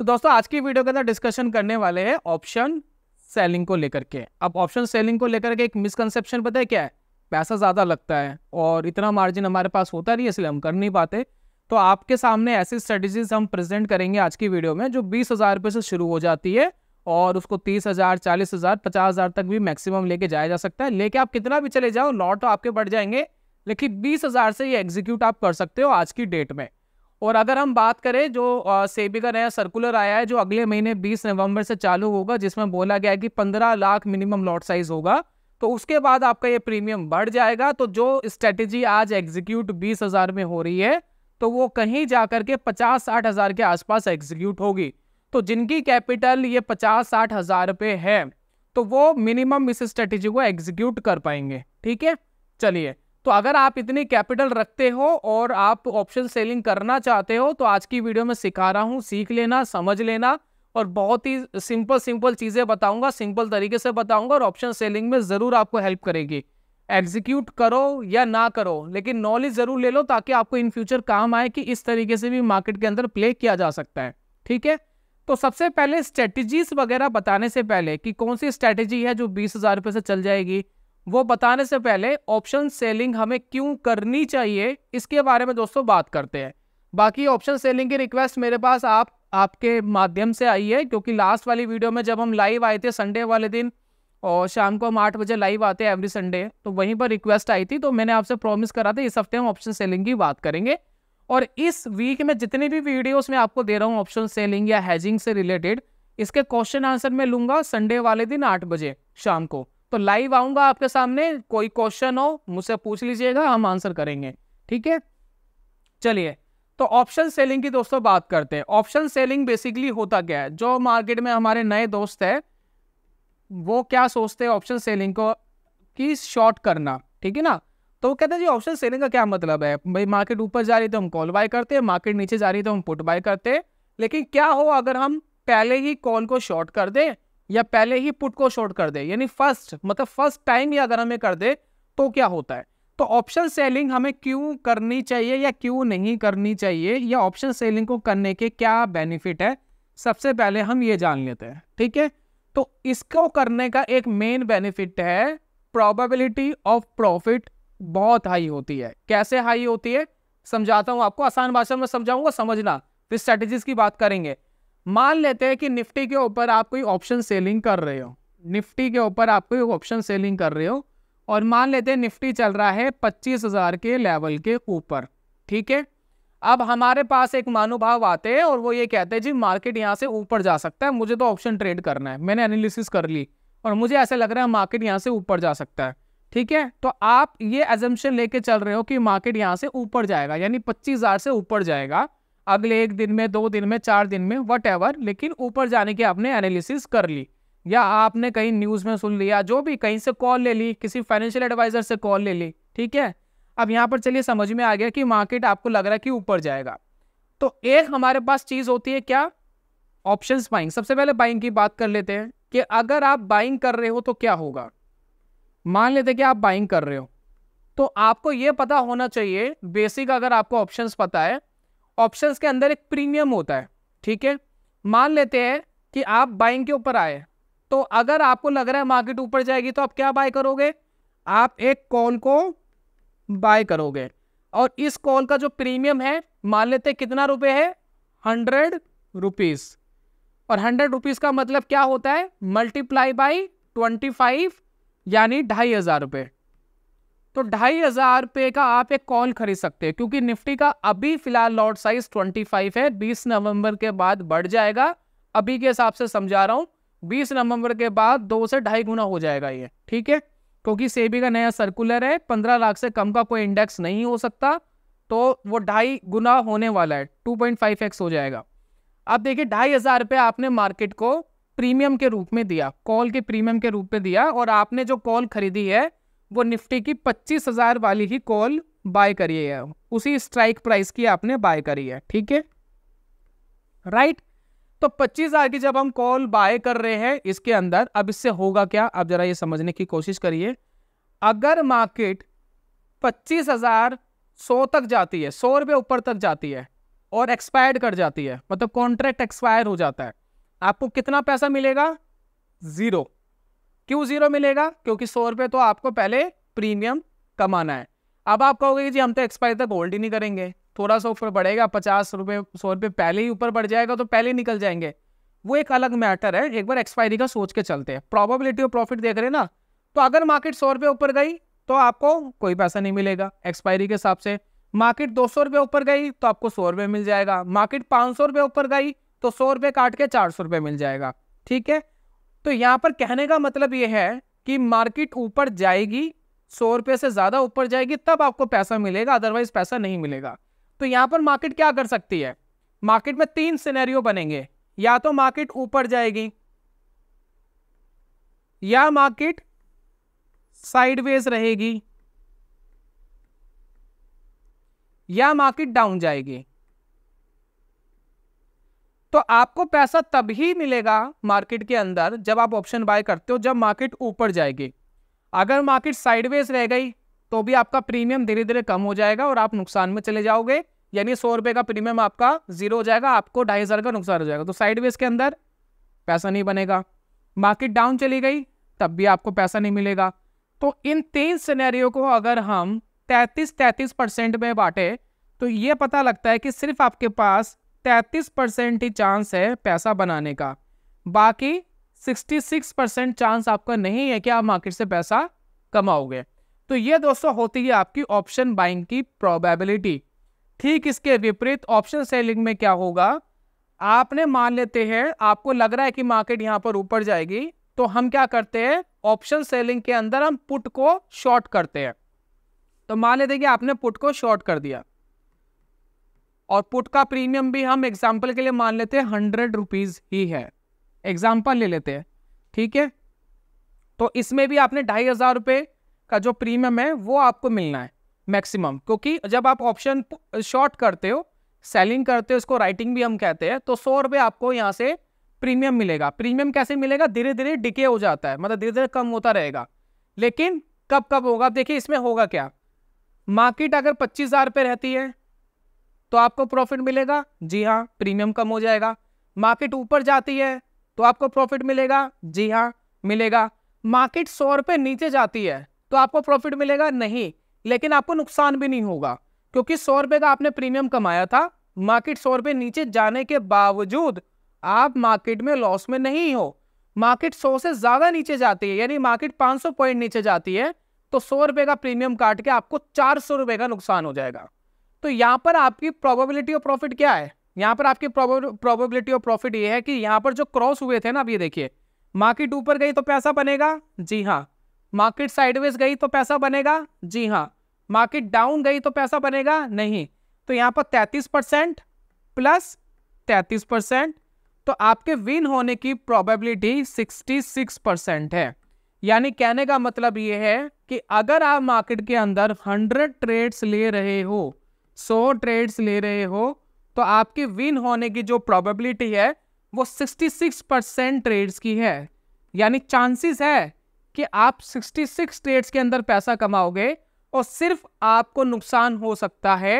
तो दोस्तों आज की वीडियो के अंदर डिस्कशन करने वाले हैं ऑप्शन सेलिंग को लेकर के अब ऑप्शन सेलिंग को लेकर के एक मिसकनसेप्शन पता है क्या है पैसा ज़्यादा लगता है और इतना मार्जिन हमारे पास होता नहीं है इसलिए हम कर नहीं पाते तो आपके सामने ऐसी स्ट्रेटजीज हम प्रेजेंट करेंगे आज की वीडियो में जो बीस हज़ार रुपये से शुरू हो जाती है और उसको तीस हज़ार चालीस हज़ार पचास हज़ार तक भी मैक्सिमम लेके जाया जा सकता है लेके आप कितना भी चले जाओ लॉट तो आपके बढ़ जाएंगे लेकिन बीस हज़ार से ये एग्जीक्यूट आप कर सकते हो आज की डेट में और अगर हम बात करें जो सेबी का नया सर्कुलर आया है जो अगले महीने 20 नवंबर से चालू होगा जिसमें बोला गया है कि 15 लाख मिनिमम लॉट साइज होगा तो उसके बाद आपका ये प्रीमियम बढ़ जाएगा तो जो स्ट्रेटेजी आज एग्जीक्यूट बीस हज़ार में हो रही है तो वो कहीं जा करके के पचास साठ हज़ार के आसपास एग्जीक्यूट होगी तो जिनकी कैपिटल ये पचास साठ हज़ार रुपये है तो वो मिनिमम इस स्ट्रेटेजी को एग्जीक्यूट कर पाएंगे ठीक है चलिए तो अगर आप इतनी कैपिटल रखते हो और आप ऑप्शन सेलिंग करना चाहते हो तो आज की वीडियो में सिखा रहा हूँ सीख लेना समझ लेना और बहुत ही सिंपल सिंपल चीज़ें बताऊंगा सिंपल तरीके से बताऊंगा और ऑप्शन सेलिंग में ज़रूर आपको हेल्प करेगी एग्जीक्यूट करो या ना करो लेकिन नॉलेज ज़रूर ले लो ताकि आपको इन फ्यूचर काम आए कि इस तरीके से भी मार्केट के अंदर प्ले किया जा सकता है ठीक है तो सबसे पहले स्ट्रेटजीज वगैरह बताने से पहले कि कौन सी स्ट्रेटजी है जो बीस हज़ार रुपये से चल जाएगी वो बताने से पहले ऑप्शन सेलिंग हमें क्यों करनी चाहिए इसके बारे में दोस्तों बात करते हैं बाकी ऑप्शन सेलिंग की रिक्वेस्ट मेरे पास आप आपके माध्यम से आई है क्योंकि लास्ट वाली वीडियो में जब हम लाइव आए थे संडे वाले दिन और शाम को हम आठ बजे लाइव आते हैं एवरी संडे तो वहीं पर रिक्वेस्ट आई थी तो मैंने आपसे प्रॉमिस करा था इस हफ्ते हम ऑप्शन सेलिंग की बात करेंगे और इस वीक में जितनी भी वीडियोस मैं आपको दे रहा हूँ ऑप्शन सेलिंग या हैजिंग से रिलेटेड इसके क्वेश्चन आंसर मैं लूँगा संडे वाले दिन आठ बजे शाम को तो लाइव आऊंगा आपके सामने कोई क्वेश्चन हो मुझसे पूछ लीजिएगा हम आंसर करेंगे ठीक है चलिए तो ऑप्शन सेलिंग की दोस्तों बात करते हैं ऑप्शन सेलिंग बेसिकली होता क्या है जो मार्केट में हमारे नए दोस्त है वो क्या सोचते हैं ऑप्शन सेलिंग को कि शॉर्ट करना ठीक है ना तो वो कहते हैं जी ऑप्शन सेलिंग का क्या मतलब है भाई मार्केट ऊपर जा रही है तो हम कॉल बाय करते हैं मार्केट नीचे जा रही है तो हम पुट बाय करते हैं लेकिन क्या हो अगर हम पहले ही कॉल को शॉर्ट कर दें या पहले ही पुट को शॉर्ट कर दे यानी फर्स्ट मतलब फर्स्ट टाइम ही अगर हमें कर दे तो क्या होता है तो ऑप्शन सेलिंग हमें क्यों करनी चाहिए या क्यों नहीं करनी चाहिए या ऑप्शन सेलिंग को करने के क्या बेनिफिट है सबसे पहले हम ये जान लेते हैं ठीक है तो इसको करने का एक मेन बेनिफिट है प्रोबेबिलिटी ऑफ प्रॉफिट बहुत हाई होती है कैसे हाई होती है समझाता हूँ आपको आसान भाषा में समझाऊंगा समझना फिर स्ट्रेटेजीज की बात करेंगे मान लेते हैं कि निफ्टी के ऊपर आप कोई ऑप्शन सेलिंग कर रहे हो निफ्टी के ऊपर आप कोई ऑप्शन सेलिंग कर रहे हो और मान लेते हैं निफ्टी चल रहा है पच्चीस हजार के लेवल के ऊपर ठीक है अब हमारे पास एक मानुभाव आते हैं और वो ये कहते हैं जी मार्केट यहाँ से ऊपर जा सकता है मुझे तो ऑप्शन ट्रेड करना है मैंने एनालिसिस कर ली और मुझे ऐसा लग रहा है मार्केट यहाँ से ऊपर जा सकता है ठीक है तो आप ये एजम्पन लेके चल रहे हो कि मार्केट यहाँ से ऊपर जाएगा यानी पच्चीस से ऊपर जाएगा अगले एक दिन में दो दिन में चार दिन में वट लेकिन ऊपर जाने की आपने एनालिसिस कर ली या आपने कहीं न्यूज़ में सुन लिया जो भी कहीं से कॉल ले ली किसी फाइनेंशियल एडवाइज़र से कॉल ले ली ठीक है अब यहाँ पर चलिए समझ में आ गया कि मार्केट आपको लग रहा है कि ऊपर जाएगा तो एक हमारे पास चीज़ होती है क्या ऑप्शंस बाइंग सबसे पहले बाइंग की बात कर लेते हैं कि अगर आप बाइंग कर रहे हो तो क्या होगा मान लेते कि आप बाइंग कर रहे हो तो आपको ये पता होना चाहिए बेसिक अगर आपको ऑप्शंस पता है ऑप्शंस के अंदर एक प्रीमियम होता है ठीक है मान लेते हैं कि आप बाइंग के ऊपर आए तो अगर आपको लग रहा है मार्केट ऊपर जाएगी तो आप क्या बाय करोगे आप एक कॉल को बाय करोगे और इस कॉल का जो प्रीमियम है मान लेते कितना रुपए है हंड्रेड रुपीज़ और हंड्रेड रुपीज़ का मतलब क्या होता है मल्टीप्लाई बाई ट्वेंटी फाइव यानी ढाई हज़ार रुपये तो ढाई हजार रुपये का आप एक कॉल खरीद सकते हैं क्योंकि निफ्टी का अभी फिलहाल लॉट साइज 25 है 20 नवंबर के बाद बढ़ जाएगा अभी के हिसाब से समझा रहा हूँ 20 नवंबर के बाद दो से ढाई गुना हो जाएगा ये ठीक है क्योंकि सेबी का नया सर्कुलर है 15 लाख से कम का कोई इंडेक्स नहीं हो सकता तो वो ढाई गुना होने वाला है टू हो जाएगा अब देखिए ढाई हज़ार रुपये आपने मार्केट को प्रीमियम के रूप में दिया कॉल के प्रीमियम के रूप में दिया और आपने जो कॉल खरीदी है वो निफ्टी की पच्चीस हज़ार वाली ही कॉल बाय करिए है उसी स्ट्राइक प्राइस की आपने बाय करी है ठीक है राइट तो पच्चीस हज़ार की जब हम कॉल बाय कर रहे हैं इसके अंदर अब इससे होगा क्या आप ज़रा ये समझने की कोशिश करिए अगर मार्केट पच्चीस हज़ार सौ तक जाती है सौ रुपये ऊपर तक जाती है और एक्सपायर्ड कर जाती है मतलब कॉन्ट्रैक्ट एक्सपायर हो जाता है आपको कितना पैसा मिलेगा ज़ीरो क्यों जीरो मिलेगा क्योंकि सौ रुपये तो आपको पहले प्रीमियम कमाना है अब आप कहोगे कि जी हम तो एक्सपायरी तक होल्ड ही नहीं करेंगे थोड़ा सा ऊपर बढ़ेगा पचास रुपये सौ रुपये पहले ही ऊपर बढ़ जाएगा तो पहले ही निकल जाएंगे वो एक अलग मैटर है एक बार एक्सपायरी का सोच के चलते हैं प्रॉबिलिटी ऑफ प्रॉफिट देख रहे हैं ना तो अगर मार्केट सौ रुपये ऊपर गई तो आपको कोई पैसा नहीं मिलेगा एक्सपायरी के हिसाब से मार्केट दो सौ ऊपर गई तो आपको सौ रुपये मिल जाएगा मार्केट पाँच सौ ऊपर गई तो सौ रुपये काट के चार सौ रुपये मिल जाएगा ठीक है तो यहाँ पर कहने का मतलब ये है कि मार्केट ऊपर जाएगी सौ रुपये से ज़्यादा ऊपर जाएगी तब आपको पैसा मिलेगा अदरवाइज पैसा नहीं मिलेगा तो यहाँ पर मार्केट क्या कर सकती है मार्केट में तीन सिनेरियो बनेंगे या तो मार्केट ऊपर जाएगी या मार्केट साइडवेज रहेगी या मार्केट डाउन जाएगी तो आपको पैसा तब ही मिलेगा मार्केट के अंदर जब आप ऑप्शन बाय करते हो जब मार्केट ऊपर जाएगी अगर मार्केट साइडवेज रह गई तो भी आपका प्रीमियम धीरे धीरे कम हो जाएगा और आप नुकसान में चले जाओगे यानी सौ रुपये का प्रीमियम आपका जीरो हो जाएगा आपको ढाई हज़ार का नुकसान हो जाएगा तो साइडवेज के अंदर पैसा नहीं बनेगा मार्केट डाउन चली गई तब भी आपको पैसा नहीं मिलेगा तो इन तीन सिनेरियो को अगर हम तैंतीस तैंतीस परसेंट में बांटे तो ये पता लगता है कि सिर्फ आपके पास तैंतीस परसेंट ही चांस है पैसा बनाने का बाकी सिक्सटी सिक्स परसेंट चांस आपका नहीं है कि आप मार्केट से पैसा कमाओगे तो ये दोस्तों होती है आपकी ऑप्शन बाइंग की प्रोबेबिलिटी ठीक इसके विपरीत ऑप्शन सेलिंग में क्या होगा आपने मान लेते हैं आपको लग रहा है कि मार्केट यहाँ पर ऊपर जाएगी तो हम क्या करते हैं ऑप्शन सेलिंग के अंदर हम पुट को शॉर्ट करते हैं तो मान लेते हैं कि आपने पुट को शॉर्ट कर दिया और पुट का प्रीमियम भी हम एग्जाम्पल के लिए मान लेते हैं हंड्रेड रुपीज़ ही है एग्जाम्पल ले लेते हैं ठीक है तो इसमें भी आपने ढाई हज़ार रुपये का जो प्रीमियम है वो आपको मिलना है मैक्सिमम क्योंकि जब आप ऑप्शन शॉर्ट करते हो सेलिंग करते हो इसको राइटिंग भी हम कहते हैं तो सौ रुपये आपको यहाँ से प्रीमियम मिलेगा प्रीमियम कैसे मिलेगा धीरे धीरे डिके हो जाता है मतलब धीरे धीरे कम होता रहेगा लेकिन कब कब होगा देखिए इसमें होगा क्या मार्केट अगर पच्चीस हज़ार रुपये रहती है तो आपको प्रॉफिट मिलेगा जी हाँ प्रीमियम कम हो जाएगा मार्केट ऊपर जाती है तो आपको प्रॉफिट मिलेगा जी हाँ मिलेगा मार्केट सौ रुपये नीचे जाती है तो आपको प्रॉफिट मिलेगा नहीं लेकिन आपको नुकसान भी नहीं होगा क्योंकि सौ रुपये का आपने प्रीमियम कमाया था मार्केट सौ रुपये नीचे जाने के बावजूद आप मार्केट में लॉस में नहीं हो मार्केट सौ से ज़्यादा नीचे जाती है यानी मार्केट पाँच सौ पॉइंट नीचे जाती है तो सौ रुपये का प्रीमियम काट के आपको चार सौ रुपये का नुकसान हो जाएगा तो यहाँ पर आपकी प्रोबेबिलिटी ऑफ प्रॉफिट क्या है यहाँ पर आपकी प्रोबेबिलिटी ऑफ प्रॉफिट ये है कि यहाँ पर जो क्रॉस हुए थे ना अब ये देखिए मार्केट ऊपर गई तो पैसा बनेगा जी हाँ मार्केट साइडवेज गई तो पैसा बनेगा जी हाँ मार्केट डाउन गई तो पैसा बनेगा नहीं तो यहाँ पर तैंतीस परसेंट प्लस 33% परसेंट तो आपके विन होने की प्रोबेबिलिटी सिक्सटी सिक्स परसेंट है यानी कहने का मतलब ये है कि अगर आप मार्केट के अंदर हंड्रेड ट्रेड्स ले रहे हो सौ ट्रेड्स ले रहे हो तो आपके विन होने की जो प्रोबेबिलिटी है वो 66 परसेंट ट्रेड्स की है यानी चांसेस है कि आप 66 ट्रेड्स के अंदर पैसा कमाओगे और सिर्फ आपको नुकसान हो सकता है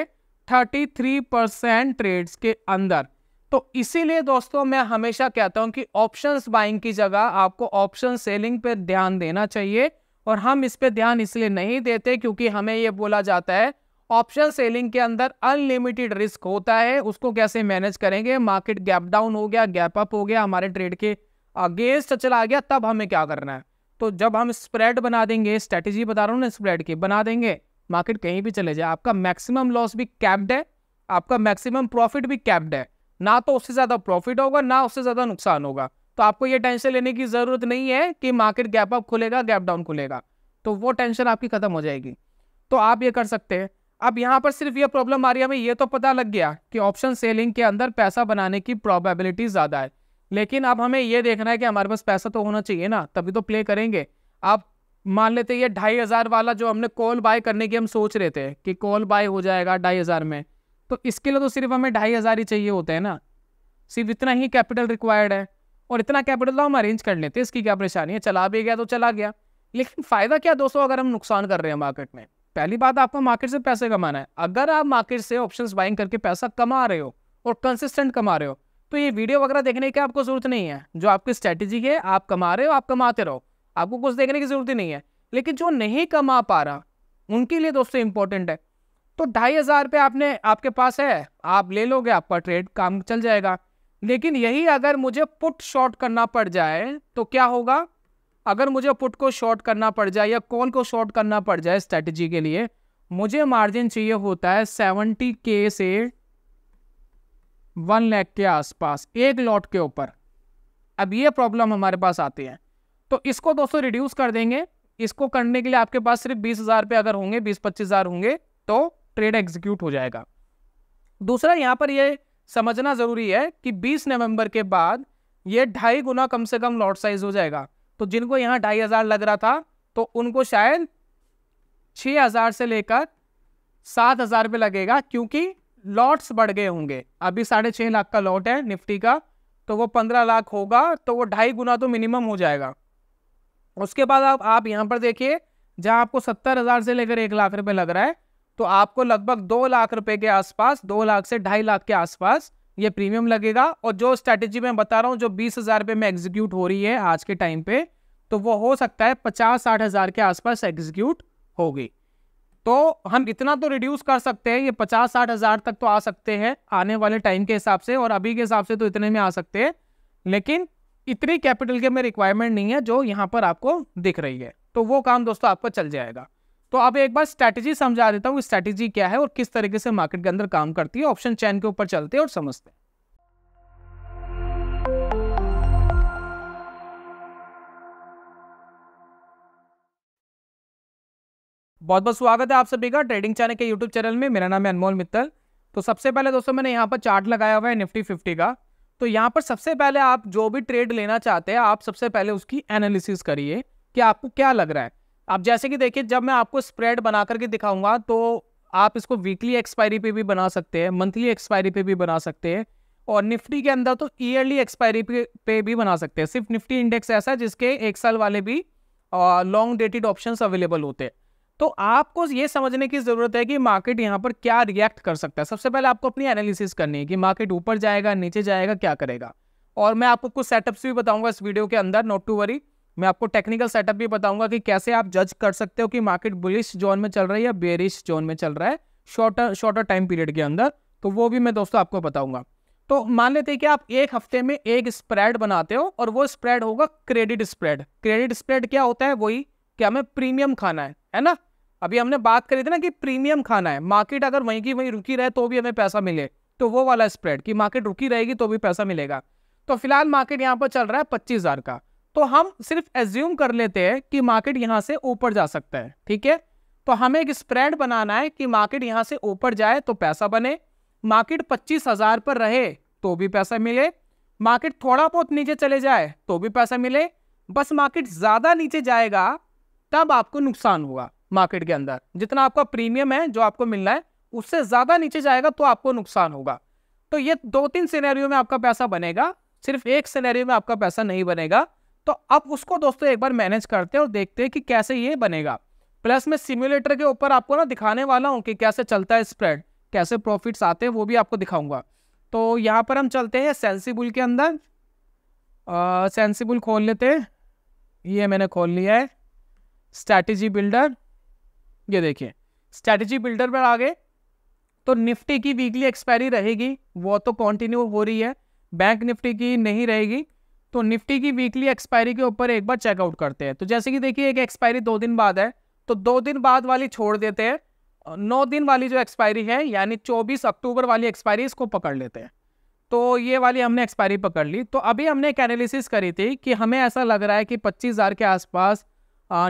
33 परसेंट ट्रेड्स के अंदर तो इसीलिए दोस्तों मैं हमेशा कहता हूं कि ऑप्शंस बाइंग की जगह आपको ऑप्शन सेलिंग पर ध्यान देना चाहिए और हम इस पर ध्यान इसलिए नहीं देते क्योंकि हमें ये बोला जाता है ऑप्शन सेलिंग के अंदर अनलिमिटेड रिस्क होता है उसको कैसे मैनेज करेंगे मार्केट गैप डाउन हो गया गैप अप हो गया हमारे ट्रेड के अगेंस्ट चला गया तब हमें क्या करना है तो जब हम स्प्रेड बना देंगे स्ट्रेटेजी बता रहा हूँ ना स्प्रेड की बना देंगे मार्केट कहीं भी चले जाए आपका मैक्सिमम लॉस भी कैप्ड है आपका मैक्सिमम प्रॉफिट भी कैप्ड है ना तो उससे ज़्यादा प्रॉफिट होगा ना उससे ज़्यादा नुकसान होगा तो आपको ये टेंशन लेने की ज़रूरत नहीं है कि मार्केट गैप अप खुलेगा गैप डाउन खुलेगा तो वो टेंशन आपकी ख़त्म हो जाएगी तो आप ये कर सकते हैं अब यहाँ पर सिर्फ ये प्रॉब्लम आ रही है हमें ये तो पता लग गया कि ऑप्शन सेलिंग के अंदर पैसा बनाने की प्रॉबेबिलिटी ज़्यादा है लेकिन अब हमें ये देखना है कि हमारे पास पैसा तो होना चाहिए ना तभी तो प्ले करेंगे आप मान लेते ये ढाई हज़ार वाला जो हमने कॉल बाय करने की हम सोच रहे थे कि कॉल बाय हो जाएगा ढाई हज़ार में तो इसके लिए तो सिर्फ हमें ढाई हज़ार ही चाहिए होते हैं ना सिर्फ इतना ही कैपिटल रिक्वायर्ड है और इतना कैपिटल तो हम अरेंज कर लेते हैं इसकी क्या परेशानी है चला भी गया तो चला गया लेकिन फ़ायदा क्या दोस्तों अगर हम नुकसान कर रहे हैं मार्केट में पहली बात आपको मार्केट से पैसे कमाना है अगर आप मार्केट से ऑप्शन बाइंग करके पैसा कमा रहे हो और कंसिस्टेंट कमा रहे हो तो ये वीडियो वगैरह देखने की आपको जरूरत नहीं है जो आपकी स्ट्रैटेजी है आप कमा रहे हो आप कमाते रहो आपको कुछ देखने की जरूरत ही नहीं है लेकिन जो नहीं कमा पा रहा उनके लिए दोस्तों इंपॉर्टेंट है तो ढाई हज़ार रुपये आपने आपके पास है आप ले लोगे आपका ट्रेड काम चल जाएगा लेकिन यही अगर मुझे पुट शॉर्ट करना पड़ जाए तो क्या होगा अगर मुझे पुट को शॉर्ट करना पड़ जाए या कॉल को शॉर्ट करना पड़ जाए स्ट्रेटजी के लिए मुझे मार्जिन चाहिए होता है सेवेंटी के से वन लैख के आसपास एक लॉट के ऊपर अब ये प्रॉब्लम हमारे पास आती है तो इसको दोस्तों रिड्यूस कर देंगे इसको करने के लिए आपके पास सिर्फ बीस हज़ार रुपये अगर होंगे बीस पच्चीस हज़ार होंगे तो ट्रेड एग्जीक्यूट हो जाएगा दूसरा यहाँ पर यह समझना ज़रूरी है कि बीस नवंबर के बाद ये ढाई गुना कम से कम लॉट साइज हो जाएगा तो जिनको यहाँ ढाई हज़ार लग रहा था तो उनको शायद छः हज़ार से लेकर सात हज़ार रुपये लगेगा क्योंकि लॉट्स बढ़ गए होंगे अभी साढ़े छः लाख का लॉट है निफ्टी का तो वो पंद्रह लाख होगा तो वो ढाई गुना तो मिनिमम हो जाएगा उसके बाद आप आप यहाँ पर देखिए जहाँ आपको सत्तर हज़ार से लेकर एक लाख रुपये लग रहा है तो आपको लगभग दो लाख रुपए के आसपास दो लाख से ढाई लाख के आसपास ये प्रीमियम लगेगा और जो स्ट्रैटेजी मैं बता रहा हूँ जो बीस हज़ार रुपये में एग्जीक्यूट हो रही है आज के टाइम पे तो वो हो सकता है पचास साठ हज़ार के आसपास एग्जीक्यूट होगी तो हम इतना तो रिड्यूस कर सकते हैं ये पचास साठ हज़ार तक तो आ सकते हैं आने वाले टाइम के हिसाब से और अभी के हिसाब से तो इतने में आ सकते हैं लेकिन इतनी कैपिटल के में रिक्वायरमेंट नहीं है जो यहाँ पर आपको दिख रही है तो वो काम दोस्तों आपका चल जाएगा तो अब एक बार स्ट्रैटेजी समझा देता हूँ स्ट्रैटेजी क्या है और किस तरीके से मार्केट के अंदर काम करती है ऑप्शन चैन के ऊपर चलते हैं और समझते हैं बहुत बहुत स्वागत है आप सभी का ट्रेडिंग चैनल के यूट्यूब चैनल में मेरा नाम है अनमोल मित्तल तो सबसे पहले दोस्तों मैंने यहाँ पर चार्ट लगाया हुआ है निफ्टी फिफ्टी का तो यहाँ पर सबसे पहले आप जो भी ट्रेड लेना चाहते हैं आप सबसे पहले उसकी एनालिसिस करिए कि आपको क्या लग रहा है अब जैसे कि देखिए जब मैं आपको स्प्रेड बना करके दिखाऊंगा तो आप इसको वीकली एक्सपायरी पे भी बना सकते हैं मंथली एक्सपायरी पे भी बना सकते हैं और निफ्टी के अंदर तो ईयरली एक्सपायरी पे, भी बना सकते हैं सिर्फ निफ्टी इंडेक्स ऐसा है जिसके एक साल वाले भी लॉन्ग डेटेड ऑप्शन अवेलेबल होते हैं तो आपको ये समझने की ज़रूरत है कि मार्केट यहाँ पर क्या रिएक्ट कर सकता है सबसे पहले आपको अपनी एनालिसिस करनी है कि मार्केट ऊपर जाएगा नीचे जाएगा क्या करेगा और मैं आपको कुछ सेटअप्स भी बताऊंगा इस वीडियो के अंदर नोट टू वरी मैं आपको टेक्निकल सेटअप भी बताऊंगा कि कैसे आप जज कर सकते हो कि मार्केट बुलिश जोन में चल रहा है या बेरिश जोन में चल रहा है शॉर्टर शॉर्टर टाइम पीरियड के अंदर तो वो भी मैं दोस्तों आपको बताऊंगा तो मान लेते हैं कि आप एक हफ्ते में एक स्प्रेड बनाते हो और वो स्प्रेड होगा क्रेडिट स्प्रेड क्रेडिट स्प्रेड क्या होता है वही कि हमें प्रीमियम खाना है है ना अभी हमने बात करी थी ना कि प्रीमियम खाना है मार्केट अगर वहीं की वहीं रुकी रहे तो भी हमें पैसा मिले तो वो वाला स्प्रेड कि मार्केट रुकी रहेगी तो भी पैसा मिलेगा तो फिलहाल मार्केट यहाँ पर चल रहा है पच्चीस का तो हम सिर्फ एज्यूम कर लेते हैं कि मार्केट यहाँ से ऊपर जा सकता है ठीक है तो हमें एक स्प्रेड बनाना है कि मार्केट यहाँ से ऊपर जाए तो पैसा बने मार्केट पच्चीस हज़ार पर रहे तो भी पैसा मिले मार्केट थोड़ा बहुत नीचे चले जाए तो भी पैसा मिले बस मार्केट ज़्यादा नीचे जाएगा तब आपको नुकसान हुआ मार्केट के अंदर जितना आपका प्रीमियम है जो आपको मिलना है उससे ज़्यादा नीचे जाएगा तो आपको नुकसान होगा तो ये दो तीन सिनेरियो में आपका पैसा बनेगा सिर्फ एक सिनेरियो में आपका पैसा नहीं बनेगा तो अब उसको दोस्तों एक बार मैनेज करते हैं और देखते हैं कि कैसे ये बनेगा प्लस मैं सिम्युलेटर के ऊपर आपको ना दिखाने वाला हूँ कि कैसे चलता है स्प्रेड कैसे प्रॉफिट्स आते हैं वो भी आपको दिखाऊंगा तो यहाँ पर हम चलते हैं सेंसिबुल के अंदर सेंसिबुल खोल लेते हैं ये मैंने खोल लिया है स्ट्रैटेजी बिल्डर ये देखिए स्ट्रैटेजी बिल्डर पर आ गए तो निफ्टी की वीकली एक्सपायरी रहेगी वो तो कंटिन्यू हो रही है बैंक निफ्टी की नहीं रहेगी तो निफ्टी की वीकली एक्सपायरी के ऊपर एक बार चेकआउट करते हैं तो जैसे कि देखिए एक एक्सपायरी दो दिन बाद है तो दो दिन बाद वाली छोड़ देते हैं नौ दिन वाली जो एक्सपायरी है यानी चौबीस अक्टूबर वाली एक्सपायरी इसको पकड़ लेते हैं तो ये वाली हमने एक्सपायरी पकड़ ली तो अभी हमने एक एनालिसिस करी थी कि हमें ऐसा लग रहा है कि पच्चीस हज़ार के आसपास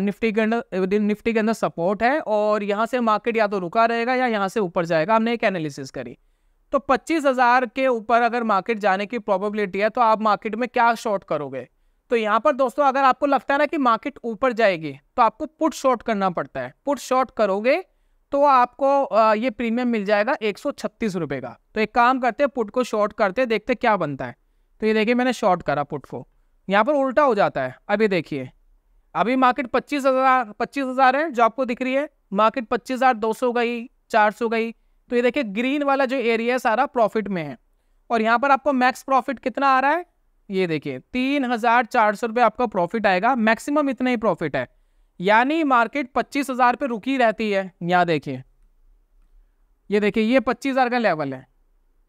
निफ्टी के अंदर निफ्टी के अंदर सपोर्ट है और यहाँ से मार्केट या तो रुका रहेगा या यहाँ से ऊपर जाएगा हमने एक एनालिसिस करी तो पच्चीस हजार के ऊपर अगर मार्केट जाने की प्रोबेबिलिटी है तो आप मार्केट में क्या शॉर्ट करोगे तो यहाँ पर दोस्तों अगर आपको लगता है ना कि मार्केट ऊपर जाएगी तो आपको पुट शॉर्ट करना पड़ता है पुट शॉर्ट करोगे तो आपको ये प्रीमियम मिल जाएगा एक रुपए का तो एक काम करते हैं पुट को शॉर्ट करते देखते क्या बनता है तो ये देखिए मैंने शॉर्ट करा पुट को यहाँ पर उल्टा हो जाता है अभी देखिए अभी मार्केट पच्चीस हज़ार पच्चीस हज़ार है जो आपको दिख रही है मार्केट पच्चीस हज़ार दो सौ गई चार सौ गई तो ये देखिए ग्रीन वाला जो एरिया है सारा प्रॉफिट में है और यहाँ पर आपको मैक्स प्रॉफिट कितना आ रहा है ये देखिए तीन हजार चार सौ रुपये आपका प्रॉफिट आएगा मैक्सिमम इतना ही प्रॉफिट है यानी मार्केट पच्चीस हजार पे रुकी रहती है यहाँ देखिए ये देखिए ये पच्चीस हजार का लेवल है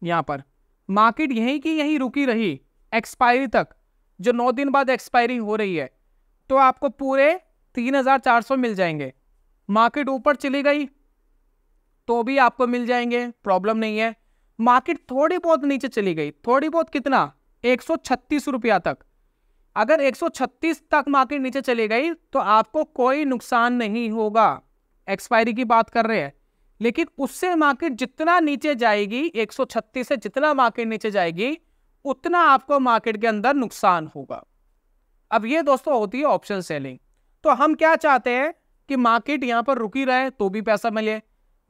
यहाँ पर मार्केट यहीं की यहीं रुकी रही एक्सपायरी तक जो नौ दिन बाद एक्सपायरी हो रही है तो आपको पूरे तीन हजार चार सौ मिल जाएंगे मार्केट ऊपर चली गई तो भी आपको मिल जाएंगे प्रॉब्लम नहीं है मार्केट थोड़ी बहुत नीचे चली गई थोड़ी बहुत कितना एक रुपया तक अगर 136 तक मार्केट नीचे चली गई तो आपको कोई नुकसान नहीं होगा एक्सपायरी की बात कर रहे हैं लेकिन उससे मार्केट जितना नीचे जाएगी 136 से जितना मार्केट नीचे जाएगी उतना आपको मार्केट के अंदर नुकसान होगा अब ये दोस्तों होती है ऑप्शन सेलिंग तो हम क्या चाहते हैं कि मार्केट यहाँ पर रुकी रहे तो भी पैसा मिले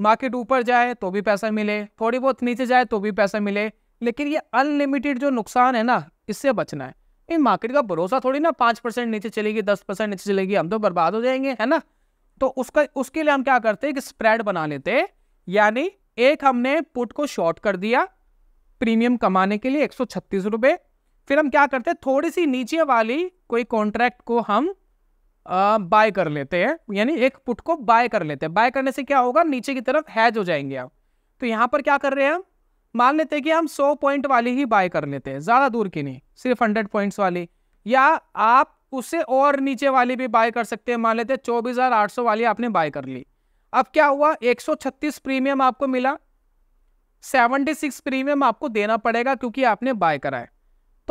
मार्केट ऊपर जाए तो भी पैसा मिले थोड़ी बहुत नीचे जाए तो भी पैसा मिले लेकिन ये अनलिमिटेड जो नुकसान है ना इससे बचना है ये मार्केट का भरोसा थोड़ी ना पाँच परसेंट नीचे चलेगी दस परसेंट नीचे चलेगी हम तो बर्बाद हो जाएंगे है ना तो उसका उसके लिए हम क्या करते हैं कि स्प्रेड बना लेते यानी एक हमने पुट को शॉर्ट कर दिया प्रीमियम कमाने के लिए एक सौ फिर हम क्या करते हैं थोड़ी सी नीचे वाली कोई कॉन्ट्रैक्ट को हम बाय कर लेते हैं यानी एक पुट को बाय कर लेते हैं बाय करने से क्या होगा नीचे की तरफ हैज हो जाएंगे आप तो यहाँ पर क्या कर रहे हैं हम मान लेते हैं कि हम 100 पॉइंट वाली ही बाय कर लेते हैं ज़्यादा दूर की नहीं सिर्फ 100 पॉइंट्स वाली या आप उससे और नीचे वाली भी बाय कर सकते हैं मान लेते हैं चौबीस वाली आपने बाय कर ली अब क्या हुआ छत्तीस प्रीमियम आपको मिला सिक्स प्रीमियम आपको देना पड़ेगा क्योंकि आपने बाय करा है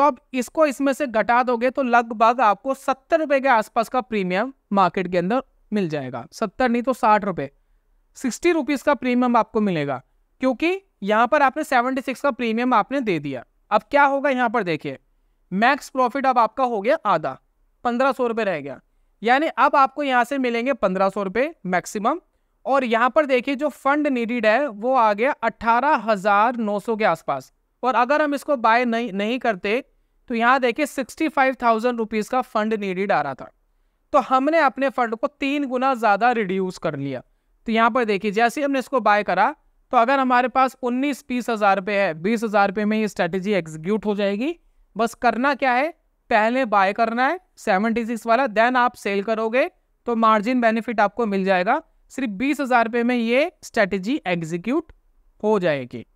तो आप इसको इसमें से घटा दोगे तो लगभग आपको सत्तर रुपये के आसपास का प्रीमियम मार्केट के अंदर मिल जाएगा सत्तर नहीं तो साठ रुपये सिक्सटी रुपीज़ का प्रीमियम आपको मिलेगा क्योंकि यहाँ पर आपने सेवेंटी सिक्स का प्रीमियम आपने दे दिया अब क्या होगा यहाँ पर देखिए मैक्स प्रॉफिट अब आपका हो गया आधा पंद्रह सौ रुपये रह गया यानी अब आपको यहाँ से मिलेंगे पंद्रह सौ रुपये मैक्सिमम और यहाँ पर देखिए जो फंड नीडिड है वो आ गया अट्ठारह हज़ार नौ सौ के आसपास और अगर हम इसको बाय नहीं नहीं करते तो यहाँ देखिए सिक्सटी फाइव थाउजेंड रुपीज़ का फंड नीडिड आ रहा था तो हमने अपने फंड को तीन गुना ज़्यादा रिड्यूस कर लिया तो यहाँ पर देखिए जैसे हमने इसको बाय करा तो अगर हमारे पास उन्नीस बीस हज़ार रुपये है बीस हज़ार रुपये में ये स्ट्रेटेजी एग्जीक्यूट हो जाएगी बस करना क्या है पहले बाय करना है सेवेंटी सिक्स वाला देन आप सेल करोगे तो मार्जिन बेनिफिट आपको मिल जाएगा सिर्फ बीस हज़ार रुपये में ये स्ट्रैटेजी एग्जीक्यूट हो जाएगी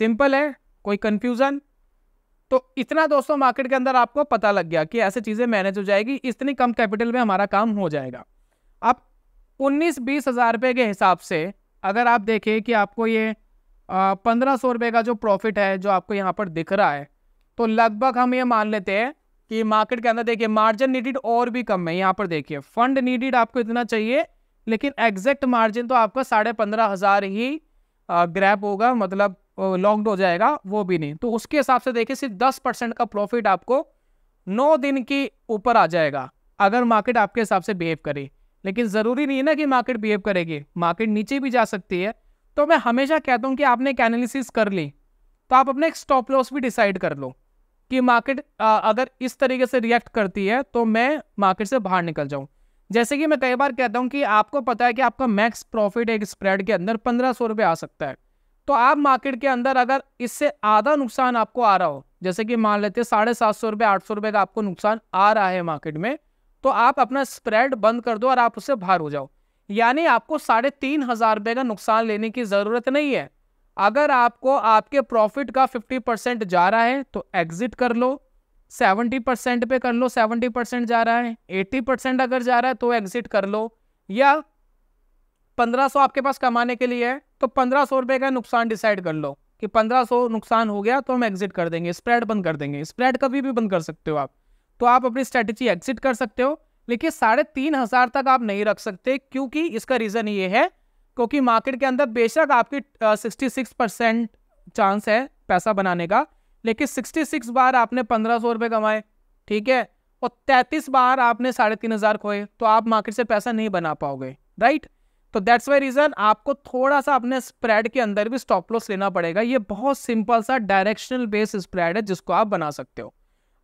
सिंपल है कोई कन्फ्यूज़न तो इतना दोस्तों मार्केट के अंदर आपको पता लग गया कि ऐसे चीज़ें मैनेज हो जाएगी इतनी कम कैपिटल में हमारा काम हो जाएगा अब उन्नीस बीस हज़ार रुपये के हिसाब से अगर आप देखें कि आपको ये पंद्रह सौ रुपये का जो प्रॉफिट है जो आपको यहाँ पर दिख रहा है तो लगभग हम ये मान लेते हैं कि मार्केट के अंदर देखिए मार्जिन नीडिड और भी कम है यहाँ पर देखिए फंड नीडिड आपको इतना चाहिए लेकिन एग्जैक्ट मार्जिन तो आपका साढ़े पंद्रह हज़ार ही ग्रैप होगा मतलब लॉकड हो जाएगा वो भी नहीं तो उसके हिसाब से देखिए सिर्फ दस परसेंट का प्रॉफिट आपको नौ दिन के ऊपर आ जाएगा अगर मार्केट आपके हिसाब से बिहेव करे लेकिन ज़रूरी नहीं है ना कि मार्केट बिहेव करेगी मार्केट नीचे भी जा सकती है तो मैं हमेशा कहता हूँ कि आपने एक एनालिसिस कर ली तो आप अपने एक स्टॉप लॉस भी डिसाइड कर लो कि मार्केट अगर इस तरीके से रिएक्ट करती है तो मैं मार्केट से बाहर निकल जाऊँ जैसे कि मैं कई बार कहता हूँ कि आपको पता है कि आपका मैक्स प्रॉफिट एक स्प्रेड के अंदर पंद्रह सौ रुपये आ सकता है तो आप मार्केट के अंदर अगर इससे आधा नुकसान आपको आ रहा हो जैसे कि मान लेते हैं साढ़े सात सौ रुपये आठ सौ रुपये का आपको नुकसान आ रहा है मार्केट में तो आप अपना स्प्रेड बंद कर दो और आप उससे बाहर हो जाओ यानी आपको साढ़े तीन हज़ार रुपये का नुकसान लेने की ज़रूरत नहीं है अगर आपको आपके प्रॉफिट का फिफ्टी परसेंट जा रहा है तो एग्जिट कर लो सेवेंटी परसेंट पे कर लो सेवेंटी परसेंट जा रहा है एट्टी परसेंट अगर जा रहा है तो एग्जिट कर लो या पंद्रह सौ आपके पास कमाने के लिए है तो पंद्रह सौ रुपये का नुकसान डिसाइड कर लो कि पंद्रह सौ नुकसान हो गया तो हम एग्जिट कर देंगे स्प्रेड बंद कर देंगे स्प्रेड कभी भी बंद कर सकते हो आप तो आप अपनी स्ट्रेटजी एग्जिट कर सकते हो लेकिन साढ़े तीन हज़ार तक आप नहीं रख सकते क्योंकि इसका रीज़न ये है क्योंकि मार्केट के अंदर बेशक आपकी सिक्सटी सिक्स परसेंट चांस है पैसा बनाने का लेकिन सिक्सटी सिक्स बार आपने पंद्रह सौ रुपये कमाए ठीक है और तैंतीस बार आपने साढ़े तीन हज़ार खोए तो आप मार्केट से पैसा नहीं बना पाओगे राइट तो दैट्स वाई रीजन आपको थोड़ा सा अपने स्प्रेड के अंदर भी स्टॉप लॉस लेना पड़ेगा ये बहुत सिंपल सा डायरेक्शनल बेस स्प्रेड है जिसको आप बना सकते हो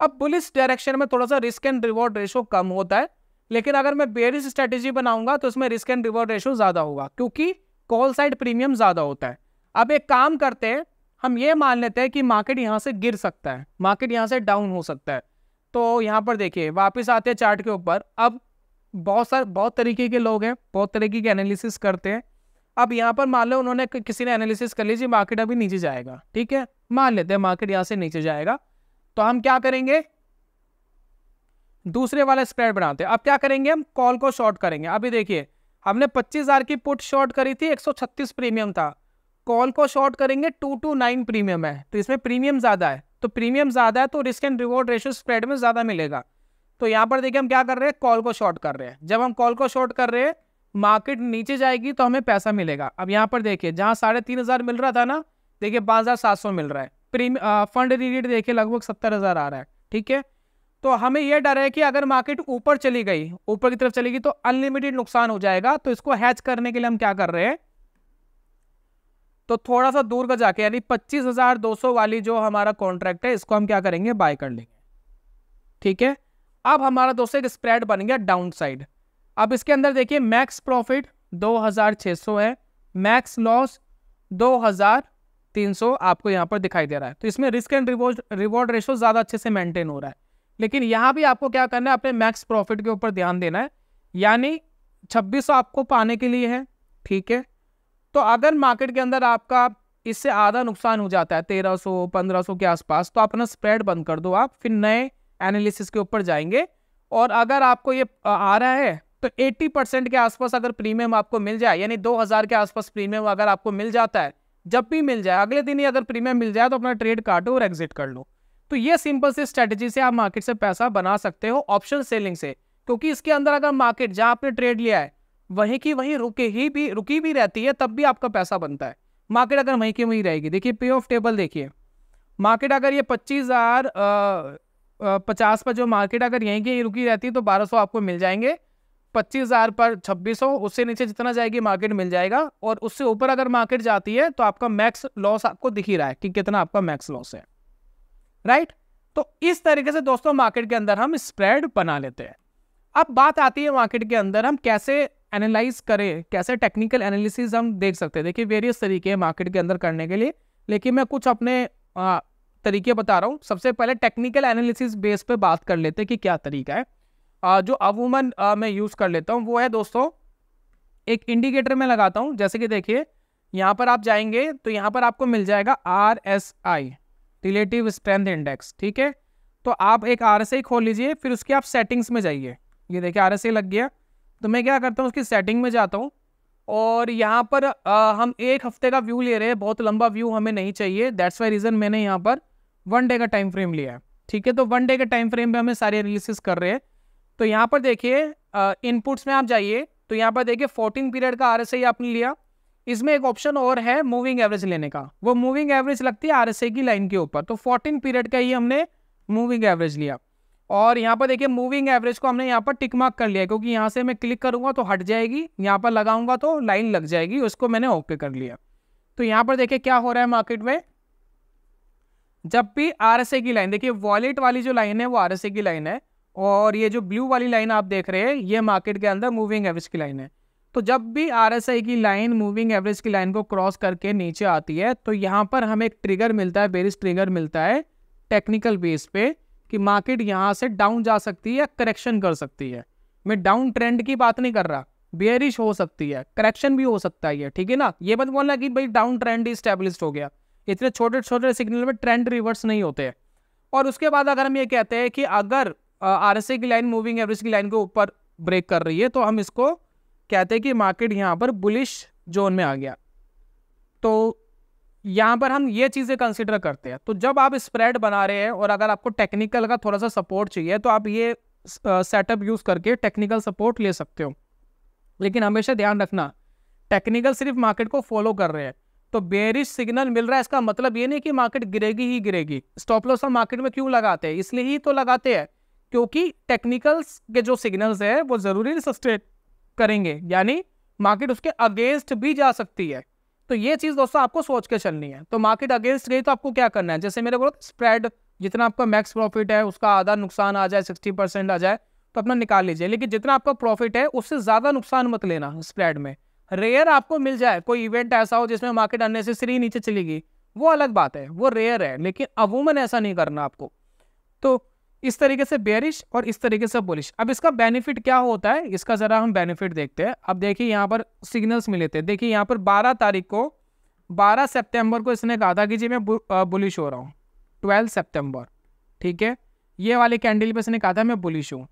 अब बुलिस डायरेक्शन में थोड़ा सा रिस्क एंड रिवॉर्ड रेशो कम होता है लेकिन अगर मैं बेरिस स्ट्रेटेजी बनाऊंगा तो इसमें रिस्क एंड रिवॉर्ड रेशो ज़्यादा होगा क्योंकि कॉल साइड प्रीमियम ज़्यादा होता है अब एक काम करते हैं हम ये मान लेते हैं कि मार्केट यहाँ से गिर सकता है मार्केट यहाँ से डाउन हो सकता है तो यहाँ पर देखिए वापस आते हैं चार्ट के ऊपर अब बहुत सारे बहुत तरीके के लोग हैं बहुत तरीके के एनालिसिस करते हैं अब यहाँ पर मान लो उन्होंने किसी ने एनालिसिस कर लीजिए मार्केट अभी नीचे जाएगा ठीक है मान लेते हैं मार्केट यहाँ से नीचे जाएगा तो हम क्या करेंगे दूसरे वाला स्प्रेड बनाते हैं अब क्या करेंगे हम कॉल को शॉर्ट करेंगे अभी देखिए हमने 25000 की पुट शॉर्ट करी थी 136 प्रीमियम था कॉल को शॉर्ट करेंगे 229 प्रीमियम है तो इसमें प्रीमियम ज़्यादा है तो प्रीमियम ज़्यादा है तो risk and reward ratio spread में ज़्यादा मिलेगा तो यहाँ पर देखिए हम क्या कर रहे हैं कॉल को शॉर्ट कर रहे हैं जब हम कॉल को शॉर्ट कर रहे हैं मार्केट नीचे जाएगी तो हमें पैसा मिलेगा अब यहाँ पर देखिए जहाँ साढ़े तीन हज़ार मिल रहा था ना देखिए पाँच हज़ार सात सौ मिल रहा है प्रीमियम फंड रिलेट देखिए लगभग सत्तर हज़ार आ रहा है ठीक है तो हमें यह डर है कि अगर मार्केट ऊपर चली गई ऊपर की तरफ चली गई तो अनलिमिटेड नुकसान हो जाएगा तो इसको हैच करने के लिए हम क्या कर रहे हैं तो थोड़ा सा दूर का जाके यानी पच्चीस हज़ार दो सौ वाली जो हमारा कॉन्ट्रैक्ट है इसको हम क्या करेंगे बाय कर लेंगे ठीक है अब हमारा दोस्तों एक स्प्रेड बन गया डाउन साइड अब इसके अंदर देखिए मैक्स प्रॉफिट 2600 है मैक्स लॉस 2300 आपको यहाँ पर दिखाई दे रहा है तो इसमें risk and reward reward ratio ज़्यादा अच्छे से मेंटेन हो रहा है लेकिन यहाँ भी आपको क्या करना है अपने मैक्स प्रॉफिट के ऊपर ध्यान देना है यानी सौ आपको पाने के लिए है ठीक है तो अगर मार्केट के अंदर आपका इससे आधा नुकसान हो जाता है तेरह सौ के आसपास तो अपना स्प्रेड बंद कर दो आप फिर नए एनालिसिस के ऊपर जाएंगे और अगर आपको ये आ रहा है तो 80 परसेंट के आसपास अगर प्रीमियम आपको मिल जाए यानी 2000 के आसपास प्रीमियम अगर आपको मिल जाता है जब भी मिल जाए अगले दिन ही अगर प्रीमियम मिल जाए तो अपना ट्रेड काटो और एग्जिट कर लो तो ये सिंपल सी स्ट्रेटेजी से आप मार्केट से पैसा बना सकते हो ऑप्शन सेलिंग से क्योंकि इसके अंदर अगर मार्केट जहाँ आपने ट्रेड लिया है वहीं की वहीं रुके ही भी रुकी भी रहती है तब भी आपका पैसा बनता है मार्केट अगर वहीं की वहीं रहेगी देखिए पे ऑफ टेबल देखिए मार्केट अगर ये पच्चीस हज़ार पचास पर जो मार्केट अगर यहीं की रुकी रहती है तो बारह सौ आपको मिल जाएंगे पच्चीस हज़ार पर छब्बीस सौ उससे नीचे जितना जाएगी मार्केट मिल जाएगा और उससे ऊपर अगर मार्केट जाती है तो आपका मैक्स लॉस आपको दिख ही रहा है कि कितना आपका मैक्स लॉस है राइट तो इस तरीके से दोस्तों मार्केट के अंदर हम स्प्रेड बना लेते हैं अब बात आती है मार्केट के अंदर हम कैसे एनालाइज करें कैसे टेक्निकल एनालिसिस हम देख सकते हैं देखिए वेरियस तरीके हैं मार्केट के अंदर करने के लिए लेकिन मैं कुछ अपने तरीके बता रहा हूँ सबसे पहले टेक्निकल एनालिसिस बेस पे बात कर लेते हैं कि क्या तरीका है आ, जो अवूमन मैं यूज़ कर लेता हूँ वो है दोस्तों एक इंडिकेटर में लगाता हूँ जैसे कि देखिए यहाँ पर आप जाएंगे तो यहाँ पर आपको मिल जाएगा R S I relative strength index ठीक है तो आप एक आर एस आई खोल लीजिए फिर उसकी आप सेटिंग्स में जाइए ये देखिए आर एस आई लग गया तो मैं क्या करता हूँ उसकी सेटिंग में जाता हूँ और यहाँ पर आ, हम एक हफ्ते का व्यू ले रहे हैं बहुत लंबा व्यू हमें नहीं चाहिए दैट्स वाई रीज़न मैंने यहाँ पर वन डे का टाइम फ्रेम लिया है ठीक है तो वन डे के टाइम फ्रेम में हमें सारे रिलीसेस कर रहे हैं तो यहाँ पर देखिए इनपुट्स में आप जाइए तो यहाँ पर देखिए फोर्टीन पीरियड का आर एस आई आपने लिया इसमें एक ऑप्शन और है मूविंग एवरेज लेने का वो मूविंग एवरेज लगती है आर एस आई की लाइन के ऊपर तो फोर्टीन पीरियड का ही हमने मूविंग एवरेज लिया और यहाँ पर देखिए मूविंग एवरेज को हमने यहाँ पर टिक मार्क कर लिया क्योंकि यहाँ से मैं क्लिक करूँगा तो हट जाएगी यहाँ पर लगाऊंगा तो लाइन लग जाएगी उसको मैंने ओके कर लिया तो यहाँ पर देखिए क्या हो रहा है मार्केट में जब भी आर की लाइन देखिए वॉलेट वाली जो लाइन है वो आर की लाइन है और ये जो ब्लू वाली लाइन आप देख रहे हैं ये मार्केट के अंदर मूविंग एवरेज की लाइन है तो जब भी आर की लाइन मूविंग एवरेज की लाइन को क्रॉस करके नीचे आती है तो यहाँ पर हमें एक ट्रिगर मिलता है बेरिस ट्रिगर मिलता है टेक्निकल बेस पे कि मार्केट यहाँ से डाउन जा सकती है करेक्शन कर सकती है मैं डाउन ट्रेंड की बात नहीं कर रहा बेरिश हो सकती है करेक्शन भी हो सकता है ठीक है ना ये मत बोलना कि भाई डाउन ट्रेंड स्टेब्लिश हो गया इतने छोटे छोटे सिग्नल में ट्रेंड रिवर्स नहीं होते हैं और उसके बाद अगर हम ये कहते हैं कि अगर आर की लाइन मूविंग एवरेज की लाइन के ऊपर ब्रेक कर रही है तो हम इसको कहते हैं कि मार्केट यहाँ पर बुलिश जोन में आ गया तो यहाँ पर हम ये चीज़ें कंसिडर करते हैं तो जब आप स्प्रेड बना रहे हैं और अगर आपको टेक्निकल का थोड़ा सा सपोर्ट चाहिए तो आप ये सेटअप यूज़ करके टेक्निकल सपोर्ट ले सकते हो लेकिन हमेशा ध्यान रखना टेक्निकल सिर्फ मार्केट को फॉलो कर रहे हैं तो बेरिश सिग्नल मिल रहा है इसका मतलब ये नहीं कि मार्केट गिरेगी ही गिरेगी स्टॉप लॉस हम मार्केट में क्यों लगाते हैं इसलिए ही तो लगाते हैं क्योंकि टेक्निकल्स के जो सिग्नल्स है वो ज़रूरी नहीं सस्टेन करेंगे यानी मार्केट उसके अगेंस्ट भी जा सकती है तो ये चीज़ दोस्तों आपको सोच के चलनी है तो मार्केट अगेंस्ट गई तो आपको क्या करना है जैसे मेरे बोला स्प्रेड जितना आपका मैक्स प्रॉफिट है उसका आधा नुकसान आ जाए सिक्सटी परसेंट आ जाए तो अपना निकाल लीजिए लेकिन जितना आपका प्रॉफिट है उससे ज़्यादा नुकसान मत लेना स्प्रेड में रेयर आपको मिल जाए कोई इवेंट ऐसा हो जिसमें मार्केट अननेसेसरी नीचे चली गई वो अलग बात है वो रेयर है लेकिन अवूमन ऐसा नहीं करना आपको तो इस तरीके से बेरिश और इस तरीके से बुलिश अब इसका बेनिफिट क्या होता है इसका ज़रा हम बेनिफिट देखते हैं अब देखिए यहाँ पर सिग्नल्स मिले थे देखिए यहाँ पर 12 तारीख को 12 सितंबर को इसने कहा था कि जी मैं बुलिश हो रहा हूँ 12 सितंबर ठीक है ये वाले कैंडल पे इसने कहा था मैं बुलिश हूँ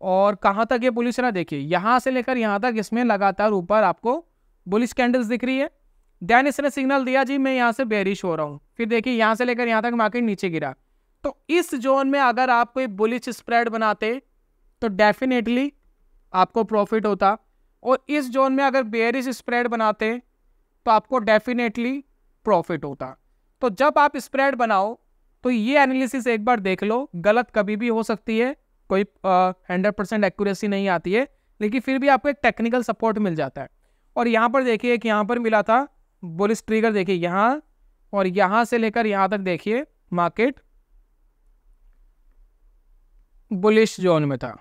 और कहाँ तक ये पुलिस ना देखिए यहाँ से लेकर यहाँ तक इसमें लगातार ऊपर आपको बुलिश कैंडल्स दिख रही है देन इसने सिग्नल दिया जी मैं यहाँ से बेरिश हो रहा हूँ फिर देखिए यहाँ से लेकर यहाँ तक मार्केट नीचे गिरा तो इस जोन में अगर आप कोई बुलिश स्प्रेड बनाते तो डेफिनेटली आपको प्रॉफिट होता और इस जोन में अगर बेरिश स्प्रेड बनाते तो आपको डेफिनेटली प्रॉफिट होता तो जब आप स्प्रेड बनाओ तो ये एनालिसिस एक बार देख लो गलत कभी भी हो सकती है कोई हंड्रेड परसेंट एक्यूरेसी नहीं आती है लेकिन फिर भी आपको एक टेक्निकल सपोर्ट मिल जाता है और यहाँ पर देखिए एक यहाँ पर मिला था बुलिस ट्रिगर देखिए यहाँ और यहाँ से लेकर यहाँ तक देखिए मार्केट बुलिश जोन में था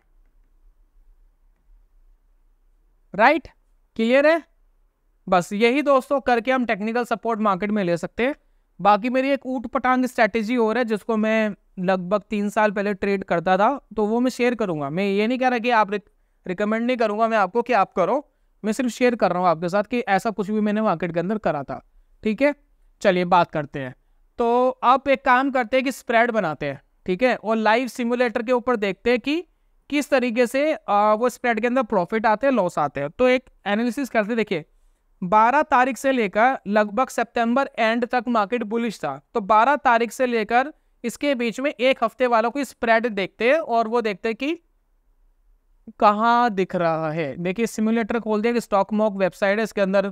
राइट right? क्लियर है बस यही दोस्तों करके हम टेक्निकल सपोर्ट मार्केट में ले सकते हैं बाकी मेरी एक ऊट पटांग स्ट्रैटेजी और है जिसको मैं लगभग तीन साल पहले ट्रेड करता था तो वो मैं शेयर करूँगा मैं ये नहीं कह रहा कि आप रिकमेंड नहीं करूँगा मैं आपको कि आप करो मैं सिर्फ शेयर कर रहा हूँ आपके साथ कि ऐसा कुछ भी मैंने मार्केट के अंदर करा था ठीक है चलिए बात करते हैं तो आप एक काम करते हैं कि स्प्रेड बनाते हैं ठीक है और लाइव सिमुलेटर के ऊपर देखते हैं कि किस तरीके से वो स्प्रेड के अंदर प्रॉफिट आते हैं लॉस आते हैं तो एक एनालिसिस करते देखिए 12 तारीख से लेकर लगभग सितंबर एंड तक मार्केट बुलिश था तो 12 तारीख से लेकर इसके बीच में एक हफ्ते वालों की स्प्रेड देखते हैं और वो देखते हैं कि कहाँ दिख रहा है देखिए सिमुलेटर खोल दिया कि स्टॉक मॉक वेबसाइट है इसके अंदर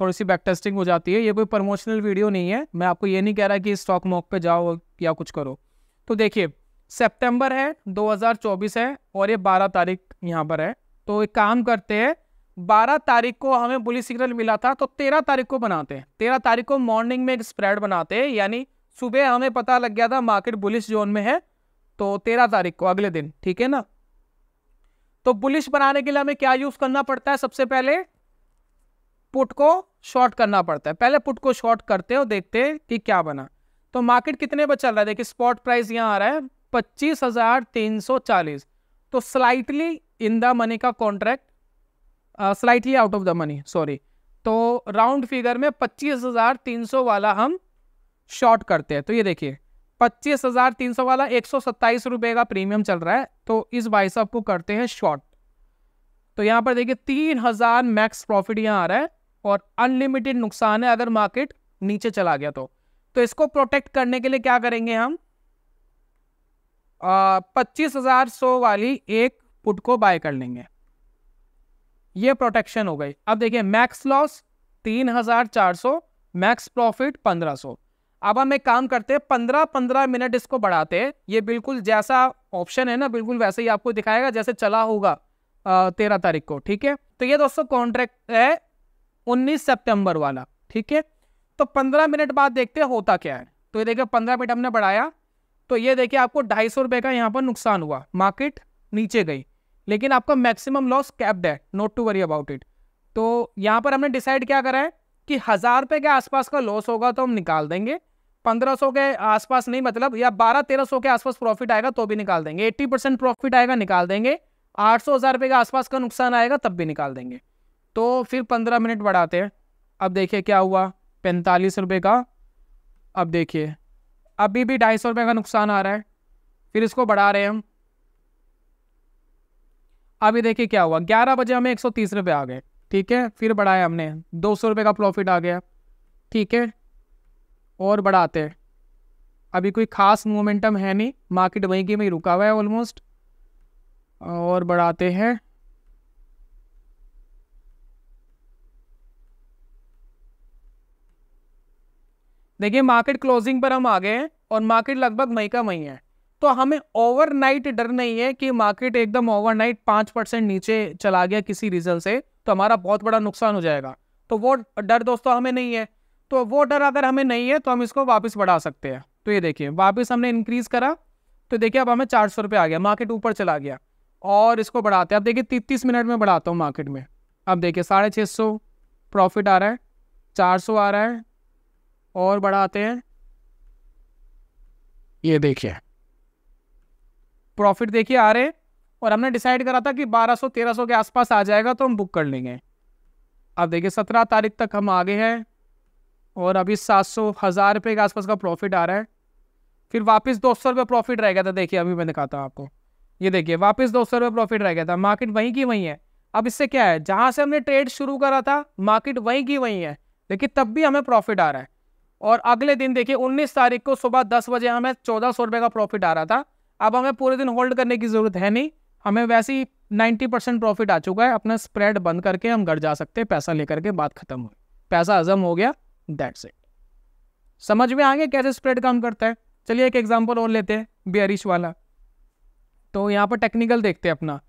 थोड़ी सी बैक टेस्टिंग हो जाती है ये कोई प्रमोशनल वीडियो नहीं है मैं आपको ये नहीं कह रहा कि स्टॉक मॉक पे जाओ या कुछ करो तो देखिए सितंबर है 2024 है और ये 12 तारीख यहाँ पर है तो एक काम करते हैं 12 तारीख को हमें बुली सिग्नल मिला था तो 13 तारीख को बनाते हैं 13 तारीख को मॉर्निंग में एक स्प्रेड बनाते हैं यानी सुबह हमें पता लग गया था मार्केट बुलिश जोन में है तो तेरह तारीख को अगले दिन ठीक है ना तो बुलिश बनाने के लिए हमें क्या यूज करना पड़ता है सबसे पहले पुट को शॉर्ट करना पड़ता है पहले पुट को शॉर्ट करते हो देखते हैं कि क्या बना तो मार्केट कितने पर चल रहा है देखिए स्पॉट प्राइस यहाँ आ रहा है पच्चीस हजार तीन सौ चालीस तो स्लाइटली इन द मनी का contract slightly out of the money sorry तो राउंड फिगर में पच्चीस हजार तीन सौ वाला हम शॉर्ट करते हैं तो ये देखिए पच्चीस हज़ार तीन सौ वाला एक सौ सत्ताईस रुपये का प्रीमियम चल रहा है तो इस बाई साहब को करते हैं शॉर्ट तो यहाँ पर देखिए तीन हज़ार मैक्स प्रॉफिट यहाँ आ रहा है और अनलिमिटेड नुकसान है अगर मार्केट नीचे चला गया तो तो इसको प्रोटेक्ट करने के लिए क्या करेंगे हम पच्चीस हजार सो वाली एक पुट को बाय कर लेंगे ये प्रोटेक्शन हो गई अब देखिए मैक्स लॉस तीन हजार चार मैक्स प्रॉफिट पंद्रह अब हम एक काम करते हैं पंद्रह पंद्रह मिनट इसको बढ़ाते हैं ये बिल्कुल जैसा ऑप्शन है ना बिल्कुल वैसे ही आपको दिखाएगा जैसे चला होगा तेरह तारीख को ठीक है तो ये दोस्तों कॉन्ट्रैक्ट है उन्नीस सितंबर वाला ठीक है तो पंद्रह मिनट बाद देखते होता क्या है तो ये देखिए पंद्रह मिनट हमने बढ़ाया तो ये देखिए आपको ढाई सौ रुपये का यहाँ पर नुकसान हुआ मार्केट नीचे गई लेकिन आपका मैक्सिमम लॉस कैप्ड है not to worry about it तो यहाँ पर हमने डिसाइड क्या करा है कि हज़ार रुपये के आसपास का लॉस होगा तो हम निकाल देंगे 1500 के आसपास नहीं मतलब या 12-1300 के आसपास प्रॉफिट आएगा तो भी निकाल देंगे 80 परसेंट प्रॉफिट आएगा निकाल देंगे आठ सौ हज़ार रुपये के आसपास का नुकसान आएगा तब भी निकाल देंगे तो फिर पंद्रह मिनट बढ़ाते हैं अब देखिए क्या हुआ पैंतालीस रुपये का अब देखिए अभी भी ढाई सौ रुपये का नुकसान आ रहा है फिर इसको बढ़ा रहे हैं हम अभी देखिए क्या हुआ ग्यारह बजे हमें एक सौ तीस रुपये आ गए ठीक है फिर बढ़ाया हमने दो सौ रुपये का प्रॉफिट आ गया ठीक है और बढ़ाते हैं अभी कोई ख़ास मोमेंटम है नहीं मार्केट वहीं के वहीं रुका हुआ है ऑलमोस्ट और बढ़ाते हैं देखिए मार्केट क्लोजिंग पर हम आ गए हैं और मार्केट लगभग मई का मई है तो हमें ओवरनाइट डर नहीं है कि मार्केट एकदम ओवरनाइट पाँच परसेंट नीचे चला गया किसी रीज़न से तो हमारा बहुत बड़ा नुकसान हो जाएगा तो वो डर दोस्तों हमें नहीं है तो वो डर अगर हमें नहीं है तो हम इसको वापस बढ़ा सकते हैं तो ये देखिए वापस हमने इंक्रीज़ करा तो देखिए अब हमें चार सौ रुपये आ गया मार्केट ऊपर चला गया और इसको बढ़ाते हैं अब देखिए तीस मिनट में बढ़ाता हूँ मार्केट में अब देखिए साढ़े छः सौ प्रॉफिट आ रहा है चार सौ आ रहा है और बढ़ाते हैं ये देखिए प्रॉफिट देखिए आ रहे और हमने डिसाइड करा था कि 1200 1300 के आसपास आ जाएगा तो हम बुक कर लेंगे अब देखिए 17 तारीख तक हम आगे हैं और अभी सात सौ हज़ार रुपये के आसपास का प्रॉफिट आ रहा है फिर वापस दो सौ रुपये प्रॉफिट रह गया था देखिए अभी मैं दिखाता हूँ आपको ये देखिए वापस दो सौ रुपये प्रॉफिट रह गया था मार्केट वहीं की वहीं है अब इससे क्या है जहाँ से हमने ट्रेड शुरू करा था मार्केट वहीं की वहीं है लेकिन तब भी हमें प्रॉफिट आ रहा है और अगले दिन देखिए उन्नीस तारीख को सुबह दस बजे हमें चौदह सौ रुपये का प्रॉफिट आ रहा था अब हमें पूरे दिन होल्ड करने की ज़रूरत है नहीं हमें वैसे ही नाइन्टी परसेंट प्रॉफिट आ चुका है अपना स्प्रेड बंद करके हम घर जा सकते हैं पैसा लेकर के बात खत्म हुई पैसा हजम हो गया दैट्स इट समझ में आ गया कैसे स्प्रेड काम करता है चलिए एक एग्जाम्पल और लेते हैं बियरिश वाला तो यहाँ पर टेक्निकल देखते हैं अपना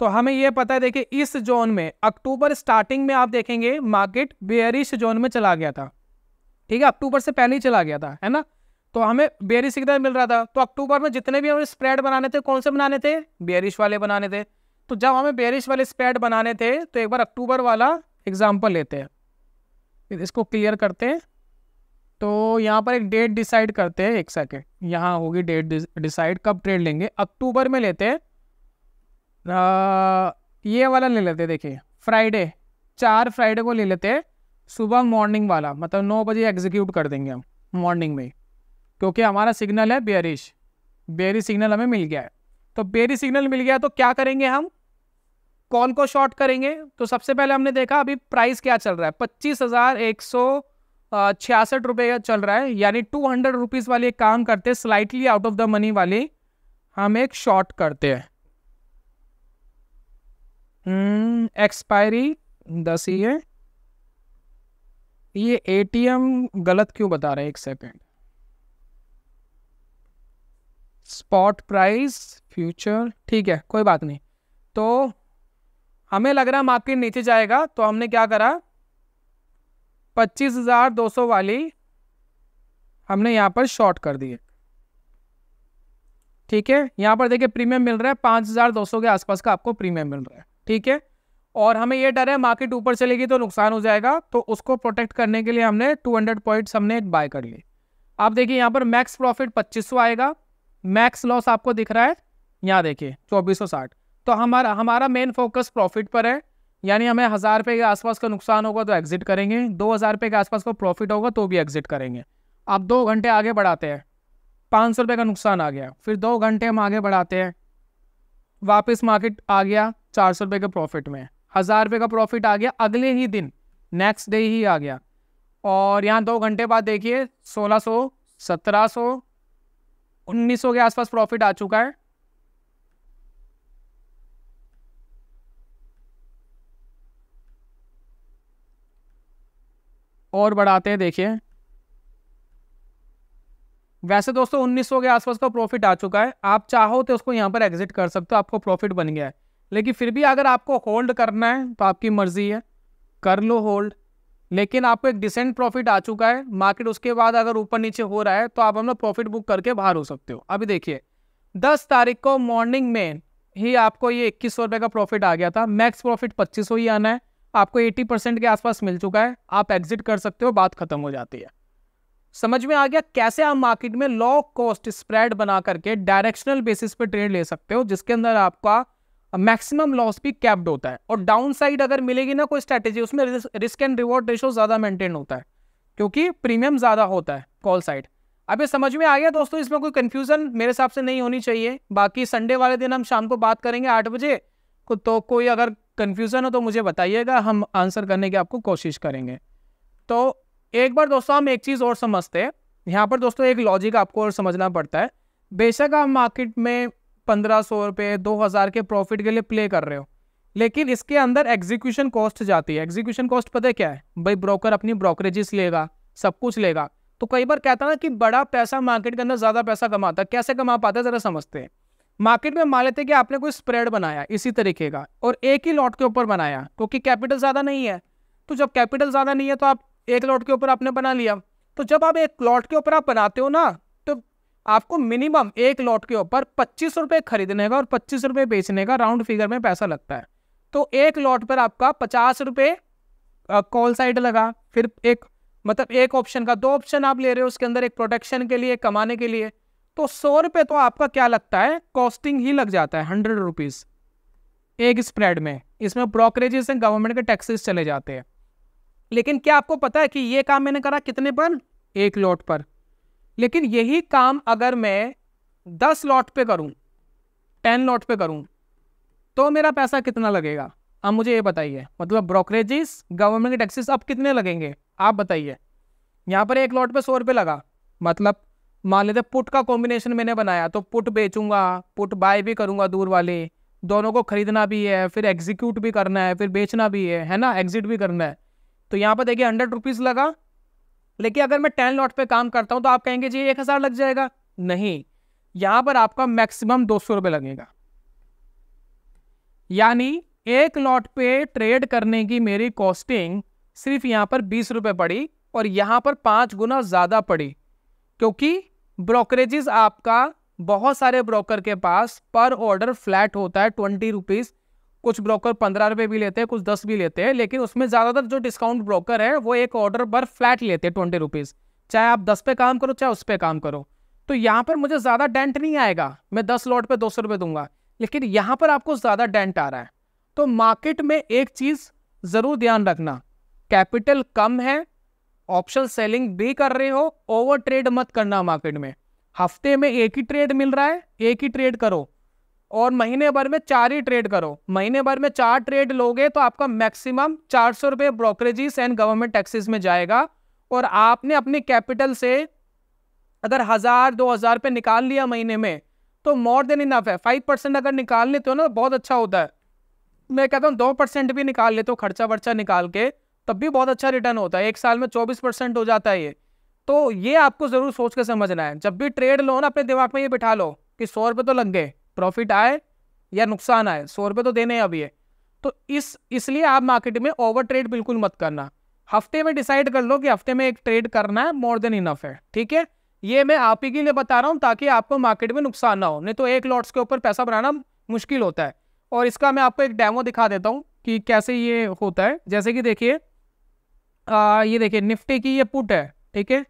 तो हमें यह पता है देखिए इस जोन में अक्टूबर स्टार्टिंग में आप देखेंगे मार्केट बियरिश जोन में चला गया था ठीक है अक्टूबर से पहले ही चला गया था है ना तो हमें बियरिश इधर मिल रहा था तो अक्टूबर में जितने भी हमें स्प्रेड बनाने थे कौन से बनाने थे बियरिश वाले बनाने थे तो जब हमें बेयरिश वाले स्प्रेड बनाने थे तो एक बार अक्टूबर वाला एग्जाम्पल लेते हैं फिर इसको क्लियर करते हैं तो यहाँ पर एक डेट डिसाइड करते हैं एक सेकेंड यहाँ होगी डेट डिसाइड कब ट्रेड लेंगे अक्टूबर में लेते हैं ये वाला ले लेते देखिए फ्राइडे चार फ्राइडे को ले लेते हैं सुबह मॉर्निंग वाला मतलब नौ बजे एग्जीक्यूट कर देंगे हम मॉर्निंग में क्योंकि हमारा सिग्नल है बेरिश बेरी सिग्नल हमें मिल गया है तो बेरी सिग्नल मिल गया तो क्या करेंगे हम कॉल को शॉर्ट करेंगे तो सबसे पहले हमने देखा अभी प्राइस क्या चल रहा है पच्चीस हज़ार एक सौ छियासठ रुपये चल रहा है यानी टू हंड्रेड रुपीज़ वाली एक काम करते हैं slightly out of the money वाली हम एक शॉर्ट करते हैं एक्सपायरी हम्म, दस ही है ये एटीएम गलत क्यों बता रहे हैं एक सेकेंड स्पॉट प्राइस फ्यूचर ठीक है कोई बात नहीं तो हमें लग रहा है मार्केट नीचे जाएगा तो हमने क्या करा पच्चीस हज़ार दो सौ वाली हमने यहाँ पर शॉर्ट कर दी है ठीक है यहाँ पर देखिए प्रीमियम मिल रहा है 5,200 हज़ार दो सौ के आसपास का आपको प्रीमियम मिल रहा है ठीक है और हमें ये डर है मार्केट ऊपर चलेगी तो नुकसान हो जाएगा तो उसको प्रोटेक्ट करने के लिए हमने 200 पॉइंट्स हमने बाय कर लिए आप देखिए यहाँ पर मैक्स प्रॉफिट 2500 आएगा मैक्स लॉस आपको दिख रहा है यहाँ देखिए चौबीस तो हमारा हमारा मेन फोकस प्रॉफिट पर है यानी हमें हज़ार रुपये के आसपास का नुकसान होगा तो एग्जिट करेंगे दो हज़ार रुपये के आसपास का प्रॉफिट होगा तो भी एग्जिट करेंगे आप दो घंटे आगे बढ़ाते हैं पाँच सौ रुपये का नुकसान आ गया फिर दो घंटे हम आगे बढ़ाते हैं वापस मार्केट आ गया चार सौ रुपये के प्रॉफिट में हज़ार रुपये का प्रॉफिट आ गया अगले ही दिन नेक्स्ट डे ही आ गया और यहाँ दो घंटे बाद देखिए सोलह सौ सत्रह सौ उन्नीस सौ के आसपास प्रॉफिट आ चुका है और बढ़ाते हैं देखिए वैसे दोस्तों 1900 के आसपास का प्रॉफिट आ चुका है आप चाहो तो उसको यहाँ पर एग्जिट कर सकते हो आपको प्रॉफिट बन गया है लेकिन फिर भी अगर आपको होल्ड करना है तो आपकी मर्जी है कर लो होल्ड लेकिन आपको एक डिसेंट प्रॉफिट आ चुका है मार्केट उसके बाद अगर ऊपर नीचे हो रहा है तो आप हम लोग प्रॉफिट बुक करके बाहर हो सकते हो अभी देखिए दस तारीख को मॉर्निंग में ही आपको ये इक्कीस सौ का प्रॉफिट आ गया था मैक्स प्रॉफिट पच्चीस सौ ही आना है आपको 80 परसेंट के आसपास मिल चुका है आप एग्जिट कर सकते हो बात खत्म हो जाती है समझ में आ गया कैसे आप मार्केट में लो कॉस्ट स्प्रेड बना करके डायरेक्शनल बेसिस पे ट्रेड ले सकते हो जिसके अंदर आपका मैक्सिमम लॉस भी कैप्ड होता है और डाउन साइड अगर मिलेगी ना कोई स्ट्रैटेजी उसमें रिस्क एंड रिवॉर्ड रेशो ज़्यादा मेंटेन होता है क्योंकि प्रीमियम ज़्यादा होता है कॉल साइड अब ये समझ में आ गया दोस्तों इसमें कोई कन्फ्यूज़न मेरे हिसाब से नहीं होनी चाहिए बाकी संडे वाले दिन हम शाम को बात करेंगे आठ बजे तो कोई अगर कन्फ्यूज़न हो तो मुझे बताइएगा हम आंसर करने की आपको कोशिश करेंगे तो एक बार दोस्तों हम एक चीज़ और समझते हैं यहाँ पर दोस्तों एक लॉजिक आपको और समझना पड़ता है बेशक आप मार्केट में पंद्रह सौ रुपये दो हज़ार के प्रॉफिट के लिए प्ले कर रहे हो लेकिन इसके अंदर एग्जीक्यूशन कॉस्ट जाती है एग्जीक्यूशन कॉस्ट पता है क्या है भाई ब्रोकर अपनी ब्रोकरेजेस लेगा सब कुछ लेगा तो कई बार कहता ना कि बड़ा पैसा मार्केट के अंदर ज़्यादा पैसा कमाता है कैसे कमा पाता है ज़रा समझते हैं मार्केट में मान लेते हैं कि आपने कोई स्प्रेड बनाया इसी तरीके का और एक ही लॉट के ऊपर बनाया क्योंकि कैपिटल ज़्यादा नहीं है तो जब कैपिटल ज़्यादा नहीं है तो आप एक लॉट के ऊपर आपने बना लिया तो जब आप एक लॉट के ऊपर आप बनाते हो ना तो आपको मिनिमम एक लॉट के ऊपर पच्चीस रुपये खरीदने का और पच्चीस रुपये बेचने का राउंड फिगर में पैसा लगता है तो एक लॉट पर आपका पचास रुपये कॉल साइड लगा फिर एक मतलब एक ऑप्शन का दो ऑप्शन आप ले रहे हो उसके अंदर एक प्रोटेक्शन के लिए कमाने के लिए तो सौ रुपये तो आपका क्या लगता है कॉस्टिंग ही लग जाता है हंड्रेड रुपीज़ एक स्प्रेड में इसमें ब्रोकरेजेस एंड गवर्नमेंट के टैक्सेस चले जाते हैं लेकिन क्या आपको पता है कि ये काम मैंने करा कितने पर एक लॉट पर लेकिन यही काम अगर मैं दस लॉट पे करूं टेन लॉट पे करूं तो मेरा पैसा कितना लगेगा अब मुझे ये बताइए मतलब ब्रोकरेजेस गवर्नमेंट के टैक्सेस अब कितने लगेंगे आप बताइए यहाँ पर एक लॉट पे सौ रुपये लगा मतलब मान लेते पुट का कॉम्बिनेशन मैंने बनाया तो पुट बेचूंगा पुट बाय भी करूंगा दूर वाले दोनों को खरीदना भी है फिर एग्जीक्यूट भी करना है फिर बेचना भी है है ना एग्जिट भी करना है तो यहाँ पर देखिए हंड्रेड रुपीज़ लगा लेकिन अगर मैं टेन लॉट पे काम करता हूँ तो आप कहेंगे जी एक हज़ार लग जाएगा नहीं यहाँ पर आपका मैक्सिमम दो सौ रुपये लगेगा यानी एक लॉट पे ट्रेड करने की मेरी कॉस्टिंग सिर्फ यहाँ पर बीस रुपये पड़ी और यहाँ पर पाँच गुना ज़्यादा पड़ी क्योंकि ब्रोकरेजेस आपका बहुत सारे ब्रोकर के पास पर ऑर्डर फ्लैट होता है ट्वेंटी रुपीज़ कुछ ब्रोकर पंद्रह रुपये भी लेते हैं कुछ दस भी लेते हैं लेकिन उसमें ज़्यादातर जो डिस्काउंट ब्रोकर है वो एक ऑर्डर पर फ्लैट लेते हैं ट्वेंटी रुपीज़ चाहे आप दस पे काम करो चाहे उस पर काम करो तो यहाँ पर मुझे ज़्यादा डेंट नहीं आएगा मैं दस लॉट पे दो सौ रुपये दूंगा लेकिन यहाँ पर आपको ज़्यादा डेंट आ रहा है तो मार्केट में एक चीज़ ज़रूर ध्यान रखना कैपिटल कम है ऑप्शन सेलिंग भी कर रहे हो ओवर ट्रेड मत करना मार्केट में हफ्ते में एक ही ट्रेड मिल रहा है एक ही ट्रेड करो और महीने भर में चार ही ट्रेड करो महीने भर में चार ट्रेड लोगे तो आपका मैक्सिमम चार सौ रुपये ब्रोकरेजिस एंड गवर्नमेंट टैक्सेस में जाएगा और आपने अपने कैपिटल से अगर हज़ार दो हज़ार रुपये निकाल लिया महीने में तो मोर देन इनफ है फाइव परसेंट अगर निकाल लेते हो ना तो बहुत अच्छा होता है मैं कहता हूँ दो परसेंट भी निकाल लेते हो खर्चा वर्चा निकाल के तब भी बहुत अच्छा रिटर्न होता है एक साल में चौबीस परसेंट हो जाता है ये तो ये आपको ज़रूर सोच के समझना है जब भी ट्रेड लो ना अपने दिमाग में ये बिठा लो कि सौ रुपये तो लग गए प्रॉफिट आए या नुकसान आए सौ रुपये तो देने हैं अभी ये तो इस इसलिए आप मार्केट में ओवर ट्रेड बिल्कुल मत करना हफ्ते में डिसाइड कर लो कि हफ्ते में एक ट्रेड करना है मोर देन इनफ है ठीक है ये मैं आप ही के लिए बता रहा हूँ ताकि आपको मार्केट में नुकसान ना हो नहीं तो एक लॉट्स के ऊपर पैसा बनाना मुश्किल होता है और इसका मैं आपको एक डेमो दिखा देता हूँ कि कैसे ये होता है जैसे कि देखिए आ, ये देखिए निफ्टी की ये पुट है ठीक है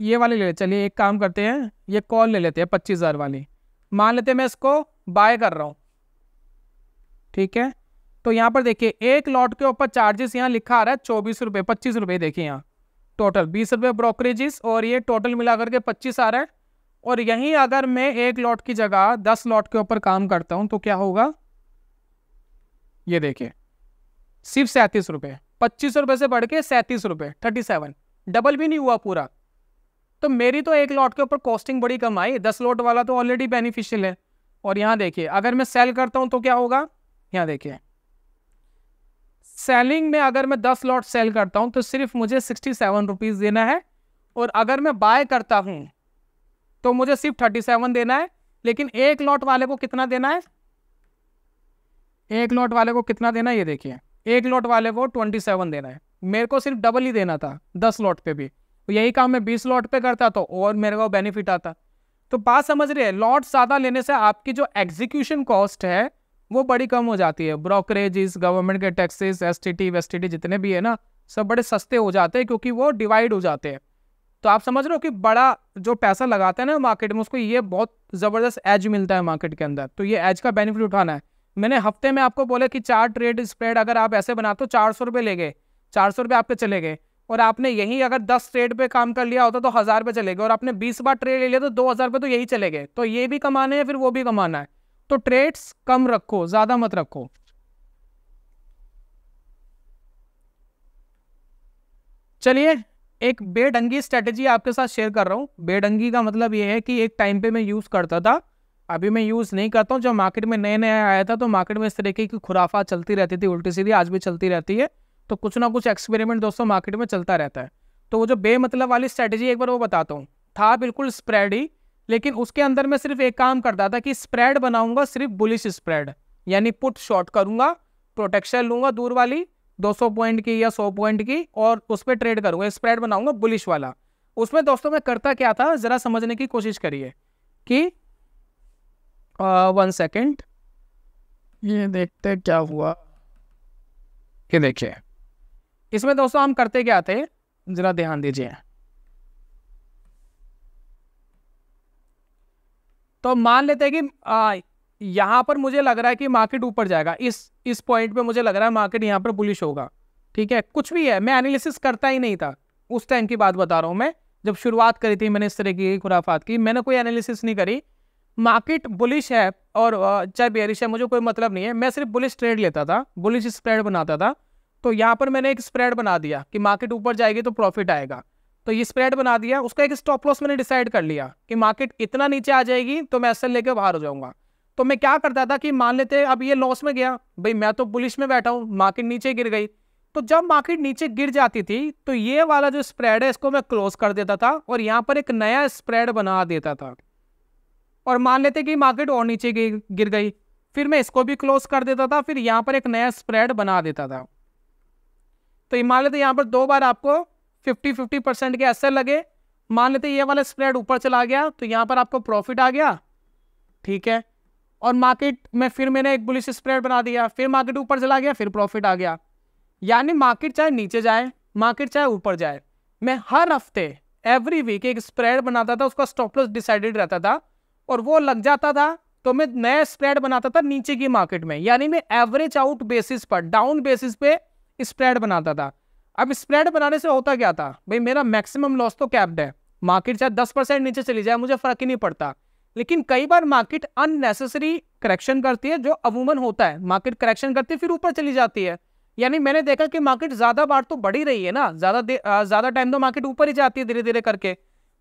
ये वाली ले चलिए एक काम करते हैं ये कॉल ले लेते हैं पच्चीस हज़ार वाली मान लेते हैं मैं इसको बाय कर रहा हूँ ठीक है तो यहाँ पर देखिए एक लॉट के ऊपर चार्जेस यहाँ लिखा आ रहा है चौबीस रुपये पच्चीस रुपये देखिए यहाँ टोटल बीस रुपये ब्रोकरेजेस और ये टोटल मिला करके पच्चीस आ रहा है और यहीं अगर मैं एक लॉट की जगह दस लॉट के ऊपर काम करता हूँ तो क्या होगा ये देखिए सिर्फ सैंतीस रुपये पच्चीस रुपए से बढ़ के सैंतीस रुपए थर्टी सेवन डबल भी नहीं हुआ पूरा तो मेरी तो एक लॉट के ऊपर कॉस्टिंग बड़ी कम आई दस लॉट वाला तो ऑलरेडी बेनिफिशियल है और यहाँ देखिए अगर मैं सेल करता हूँ तो क्या होगा यहाँ देखिए सेलिंग में अगर मैं दस लॉट सेल करता हूँ तो सिर्फ मुझे सिक्सटी सेवन रुपीज़ देना है और अगर मैं बाय करता हूँ तो मुझे सिर्फ थर्टी सेवन देना है लेकिन एक लॉट वाले को कितना देना है एक लॉट वाले को कितना देना है ये देखिए एक लॉट वाले को ट्वेंटी सेवन देना है मेरे को सिर्फ डबल ही देना था दस लॉट पे भी तो यही काम मैं बीस लॉट पे करता तो और मेरे को बेनिफिट आता तो बात समझ रही है लॉट ज़्यादा लेने से आपकी जो एग्जीक्यूशन कॉस्ट है वो बड़ी कम हो जाती है ब्रोकरेज गवर्नमेंट के टैक्सेस एस टी टी वेस जितने भी है ना सब बड़े सस्ते हो जाते हैं क्योंकि वो डिवाइड हो जाते हैं तो आप समझ रहे हो कि बड़ा जो पैसा लगाते हैं ना मार्केट में उसको ये बहुत ज़बरदस्त एज मिलता है मार्केट के अंदर तो ये एज का बेनिफिट उठाना है मैंने हफ्ते में आपको बोला कि चार ट्रेड स्प्रेड अगर आप ऐसे बनाते हो चार सौ रुपये ले गए चार सौ रुपये आपके चले गए और आपने यही अगर दस ट्रेड पे काम कर लिया होता तो हज़ार रुपये चले गए और आपने बीस बार ट्रेड ले लिया तो दो हज़ार रुपये तो यही चले गए तो ये भी कमाना है फिर वो भी कमाना है तो ट्रेड्स कम रखो ज़्यादा मत रखो चलिए एक बेडंगी स्ट्रेटेजी आपके साथ शेयर कर रहा हूँ बेडंगी का मतलब ये है कि एक टाइम पे मैं यूज़ करता था अभी मैं यूज़ नहीं करता हूँ जब मार्केट में नए नया आया था तो मार्केट में इस तरीके की खुराफा चलती रहती थी उल्टी सीधी आज भी चलती रहती है तो कुछ ना कुछ एक्सपेरिमेंट दोस्तों मार्केट में चलता रहता है तो वो जो बेमतलब वाली स्ट्रैटेजी एक बार वो बताता हूँ था बिल्कुल स्प्रेड ही लेकिन उसके अंदर मैं सिर्फ एक काम करता था कि स्प्रेड बनाऊंगा सिर्फ बुलिश स्प्रेड यानी पुट शॉर्ट करूंगा प्रोटेक्शन लूंगा दूर वाली 200 पॉइंट की या 100 पॉइंट की और उस पर ट्रेड करूंगा स्प्रेड बनाऊंगा बुलिश वाला उसमें दोस्तों मैं करता क्या था ज़रा समझने की कोशिश करिए कि वन uh, सेकेंड ये देखते क्या हुआ ये देखिए इसमें दोस्तों हम करते क्या थे ज़रा ध्यान दीजिए तो मान लेते हैं कि आ, यहां पर मुझे लग रहा है कि मार्केट ऊपर जाएगा इस इस पॉइंट पे मुझे लग रहा है मार्केट यहां पर बुलिश होगा ठीक है कुछ भी है मैं एनालिसिस करता ही नहीं था उस टाइम की बात बता रहा हूं मैं जब शुरुआत करी थी मैंने इस तरह की खुराफात की मैंने कोई एनालिसिस नहीं करी मार्केट बुलिश है और चाहे बेरिश है मुझे कोई मतलब नहीं है मैं सिर्फ बुलिश ट्रेड लेता था बुलिश स्प्रेड बनाता था तो यहाँ पर मैंने एक स्प्रेड बना दिया कि मार्केट ऊपर जाएगी तो प्रॉफिट आएगा तो ये स्प्रेड बना दिया उसका एक स्टॉप लॉस मैंने डिसाइड कर लिया कि मार्केट इतना नीचे आ जाएगी तो मैं असल लेकर बाहर हो जाऊंगा तो मैं क्या करता था कि मान लेते अब ये लॉस में गया भाई मैं तो बुलिश में बैठा हूँ मार्केट नीचे गिर गई तो जब मार्केट नीचे गिर जाती थी तो ये वाला जो स्प्रेड है इसको मैं क्लोज कर देता था और यहाँ पर एक नया स्प्रेड बना देता था और मान लेते कि मार्केट और नीचे गिर गई फिर मैं इसको भी क्लोज कर देता था फिर यहाँ पर एक नया स्प्रेड बना देता था तो ये मान लेते यहाँ पर दो बार आपको फिफ्टी फिफ्टी परसेंट के असर लगे मान लेते ये वाला स्प्रेड ऊपर चला गया तो यहाँ पर आपको प्रॉफिट आ गया ठीक है और मार्केट में फिर मैंने एक बुलिश स्प्रेड बना दिया फिर मार्केट ऊपर चला गया फिर प्रॉफिट आ गया यानी मार्केट चाहे नीचे जाए मार्केट चाहे ऊपर जाए मैं हर हफ्ते एवरी वीक एक स्प्रेड बनाता था उसका स्टॉप लॉस डिसाइडेड रहता था और वो लग जाता था तो मैं नया स्प्रेड बनाता था नीचे की मार्केट में यानी मैं एवरेज आउट बेसिस पर डाउन बेसिस पे स्प्रेड बनाता था अब स्प्रेड बनाने से होता क्या था भाई मेरा मैक्सिमम लॉस तो कैप्ड है मार्केट चाहे दस परसेंट नीचे चली जाए मुझे फर्क ही नहीं पड़ता लेकिन कई बार मार्केट अननेसेसरी करेक्शन करती है जो अमूमन होता है मार्केट करेक्शन करती है फिर ऊपर चली जाती है यानी मैंने देखा कि मार्केट ज़्यादा बार तो बढ़ी रही है ना ज़्यादा ज़्यादा टाइम तो मार्केट ऊपर ही जाती है धीरे धीरे करके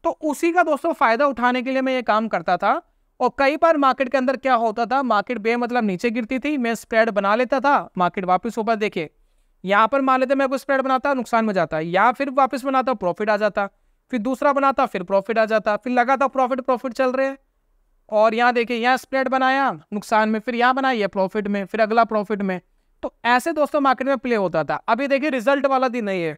तो उसी का दोस्तों फायदा उठाने के लिए मैं ये काम करता था और कई बार मार्केट के अंदर क्या होता था मार्केट बे मतलब नीचे गिरती थी मैं स्प्रेड बना लेता था मार्केट वापस ऊपर देखे यहाँ पर मान लेते मैं कोई स्प्रेड बनाता नुकसान में जाता या फिर वापस बनाता प्रॉफिट आ जाता फिर दूसरा बनाता फिर प्रॉफिट आ जाता फिर लगातार प्रॉफिट प्रॉफिट चल रहे हैं और यहाँ देखिए यहाँ स्प्रेड बनाया नुकसान में फिर यहाँ बनाया प्रॉफिट में फिर अगला प्रॉफिट में तो ऐसे दोस्तों मार्केट में प्ले होता था अभी देखिए रिजल्ट वाला दिन नहीं है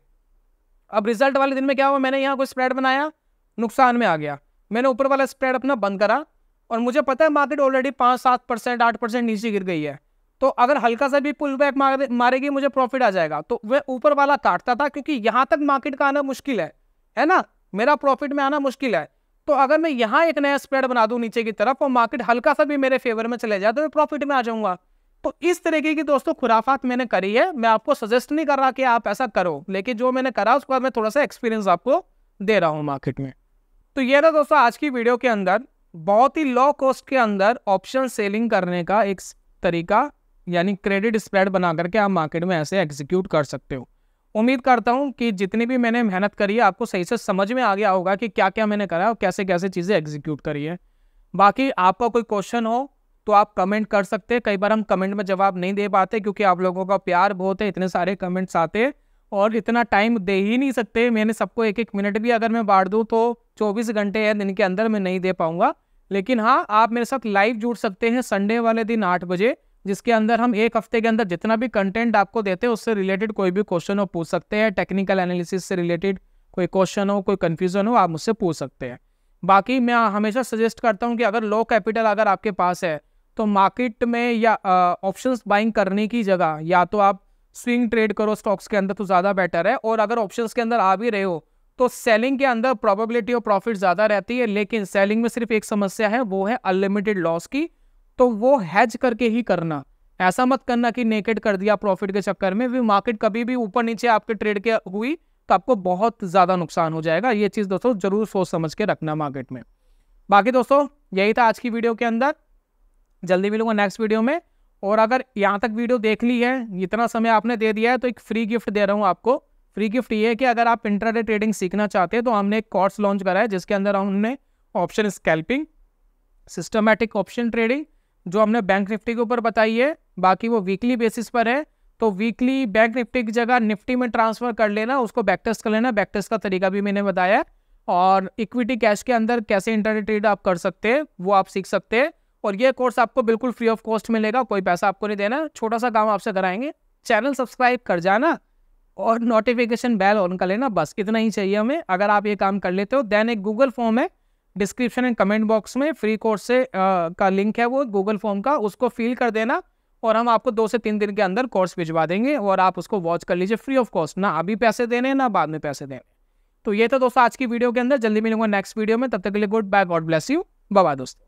अब रिजल्ट वाले दिन में क्या हुआ मैंने यहाँ कोई स्प्रेड बनाया नुकसान में आ गया मैंने ऊपर वाला स्प्रेड अपना बंद करा और मुझे पता है मार्केट ऑलरेडी पाँच सात परसेंट आठ परसेंट नीचे गिर गई है तो अगर हल्का सा भी पुल बैक मारेगी मुझे प्रॉफिट आ जाएगा तो वह ऊपर वाला काटता था क्योंकि यहाँ तक मार्केट का आना मुश्किल है है ना मेरा प्रॉफिट में आना मुश्किल है तो अगर मैं यहाँ एक नया स्प्रेड बना दूँ नीचे की तरफ और मार्केट हल्का सा भी मेरे फेवर में चले जाए तो मैं प्रॉफिट में आ जाऊँगा तो इस तरीके की दोस्तों खुराफात मैंने करी है मैं आपको सजेस्ट नहीं कर रहा कि आप ऐसा करो लेकिन जो मैंने करा उसके बाद मैं थोड़ा सा एक्सपीरियंस आपको दे रहा हूँ मार्केट में तो ये था दोस्तों आज की वीडियो के अंदर बहुत ही लो कॉस्ट के अंदर ऑप्शन सेलिंग करने का एक तरीका यानी क्रेडिट स्प्रेड बना करके आप मार्केट में ऐसे एग्जीक्यूट कर सकते हो उम्मीद करता हूँ कि जितनी भी मैंने मेहनत करी है आपको सही से समझ में आ गया होगा कि क्या क्या मैंने करा और कैसे कैसे चीज़ें एग्जीक्यूट करी है बाकी आपका कोई क्वेश्चन हो तो आप कमेंट कर सकते हैं कई बार हम कमेंट में जवाब नहीं दे पाते क्योंकि आप लोगों का प्यार बहुत है इतने सारे कमेंट्स आते हैं और इतना टाइम दे ही नहीं सकते मैंने सबको एक एक मिनट भी अगर मैं बांट दूँ तो चौबीस घंटे या दिन के अंदर मैं नहीं दे पाऊँगा लेकिन हाँ आप मेरे साथ लाइव जुड़ सकते हैं संडे वाले दिन आठ बजे जिसके अंदर हम एक हफ्ते के अंदर जितना भी कंटेंट आपको देते हैं उससे रिलेटेड कोई भी क्वेश्चन हो पूछ सकते हैं टेक्निकल एनालिसिस से रिलेटेड कोई क्वेश्चन हो कोई कन्फ्यूजन हो आप मुझसे पूछ सकते हैं बाकी मैं हमेशा सजेस्ट करता हूँ कि अगर लो कैपिटल अगर आपके पास है तो मार्केट में या ऑप्शंस बाइंग करने की जगह या तो आप स्विंग ट्रेड करो स्टॉक्स के अंदर तो ज़्यादा बेटर है और अगर ऑप्शंस के अंदर आ भी रहे हो तो सेलिंग के अंदर प्रोबेबिलिटी ऑफ प्रॉफिट ज़्यादा रहती है लेकिन सेलिंग में सिर्फ एक समस्या है वो है अनलिमिटेड लॉस की तो वो हैज करके ही करना ऐसा मत करना कि नेकेट कर दिया प्रॉफिट के चक्कर में भी मार्केट कभी भी ऊपर नीचे आपके ट्रेड के हुई तो आपको बहुत ज़्यादा नुकसान हो जाएगा ये चीज़ दोस्तों ज़रूर सोच समझ के रखना मार्केट में बाकी दोस्तों यही था आज की वीडियो के अंदर जल्दी मिलूंगा नेक्स्ट वीडियो में और अगर यहाँ तक वीडियो देख ली है इतना समय आपने दे दिया है तो एक फ्री गिफ्ट दे रहा हूँ आपको फ्री गिफ्ट ये है कि अगर आप इंटरनेट ट्रेडिंग सीखना चाहते हैं तो हमने एक कोर्स लॉन्च करा है जिसके अंदर हमने option scalping systematic option trading जो हमने बैंक निफ्टी के ऊपर बताई है बाकी वो वीकली बेसिस पर है तो वीकली बैंक निफ्टी की जगह निफ्टी में ट्रांसफ़र कर लेना उसको बैक टेस्ट कर लेना बैक टेस्ट का तरीका भी मैंने बताया और इक्विटी कैश के अंदर कैसे इंटरनेट ट्रेड आप कर सकते हैं वो आप सीख सकते हैं और ये कोर्स आपको बिल्कुल फ्री ऑफ कॉस्ट मिलेगा कोई पैसा आपको नहीं देना छोटा सा काम आपसे कराएंगे चैनल सब्सक्राइब कर जाना और नोटिफिकेशन बेल ऑन कर लेना बस इतना ही चाहिए हमें अगर आप ये काम कर लेते हो देन एक गूगल फॉर्म है डिस्क्रिप्शन एंड कमेंट बॉक्स में फ्री कोर्स से आ, का लिंक है वो गूगल फॉर्म का उसको फिल कर देना और हम आपको दो से तीन दिन के अंदर कोर्स भिजवा देंगे और आप उसको वॉच कर लीजिए फ्री ऑफ कॉस्ट ना अभी पैसे देने ना बाद में पैसे देने तो ये तो दोस्तों आज की वीडियो के अंदर जल्दी मिलूंगा नेक्स्ट वीडियो में तब तक के लिए good bye God bless you बाबा दोस्तों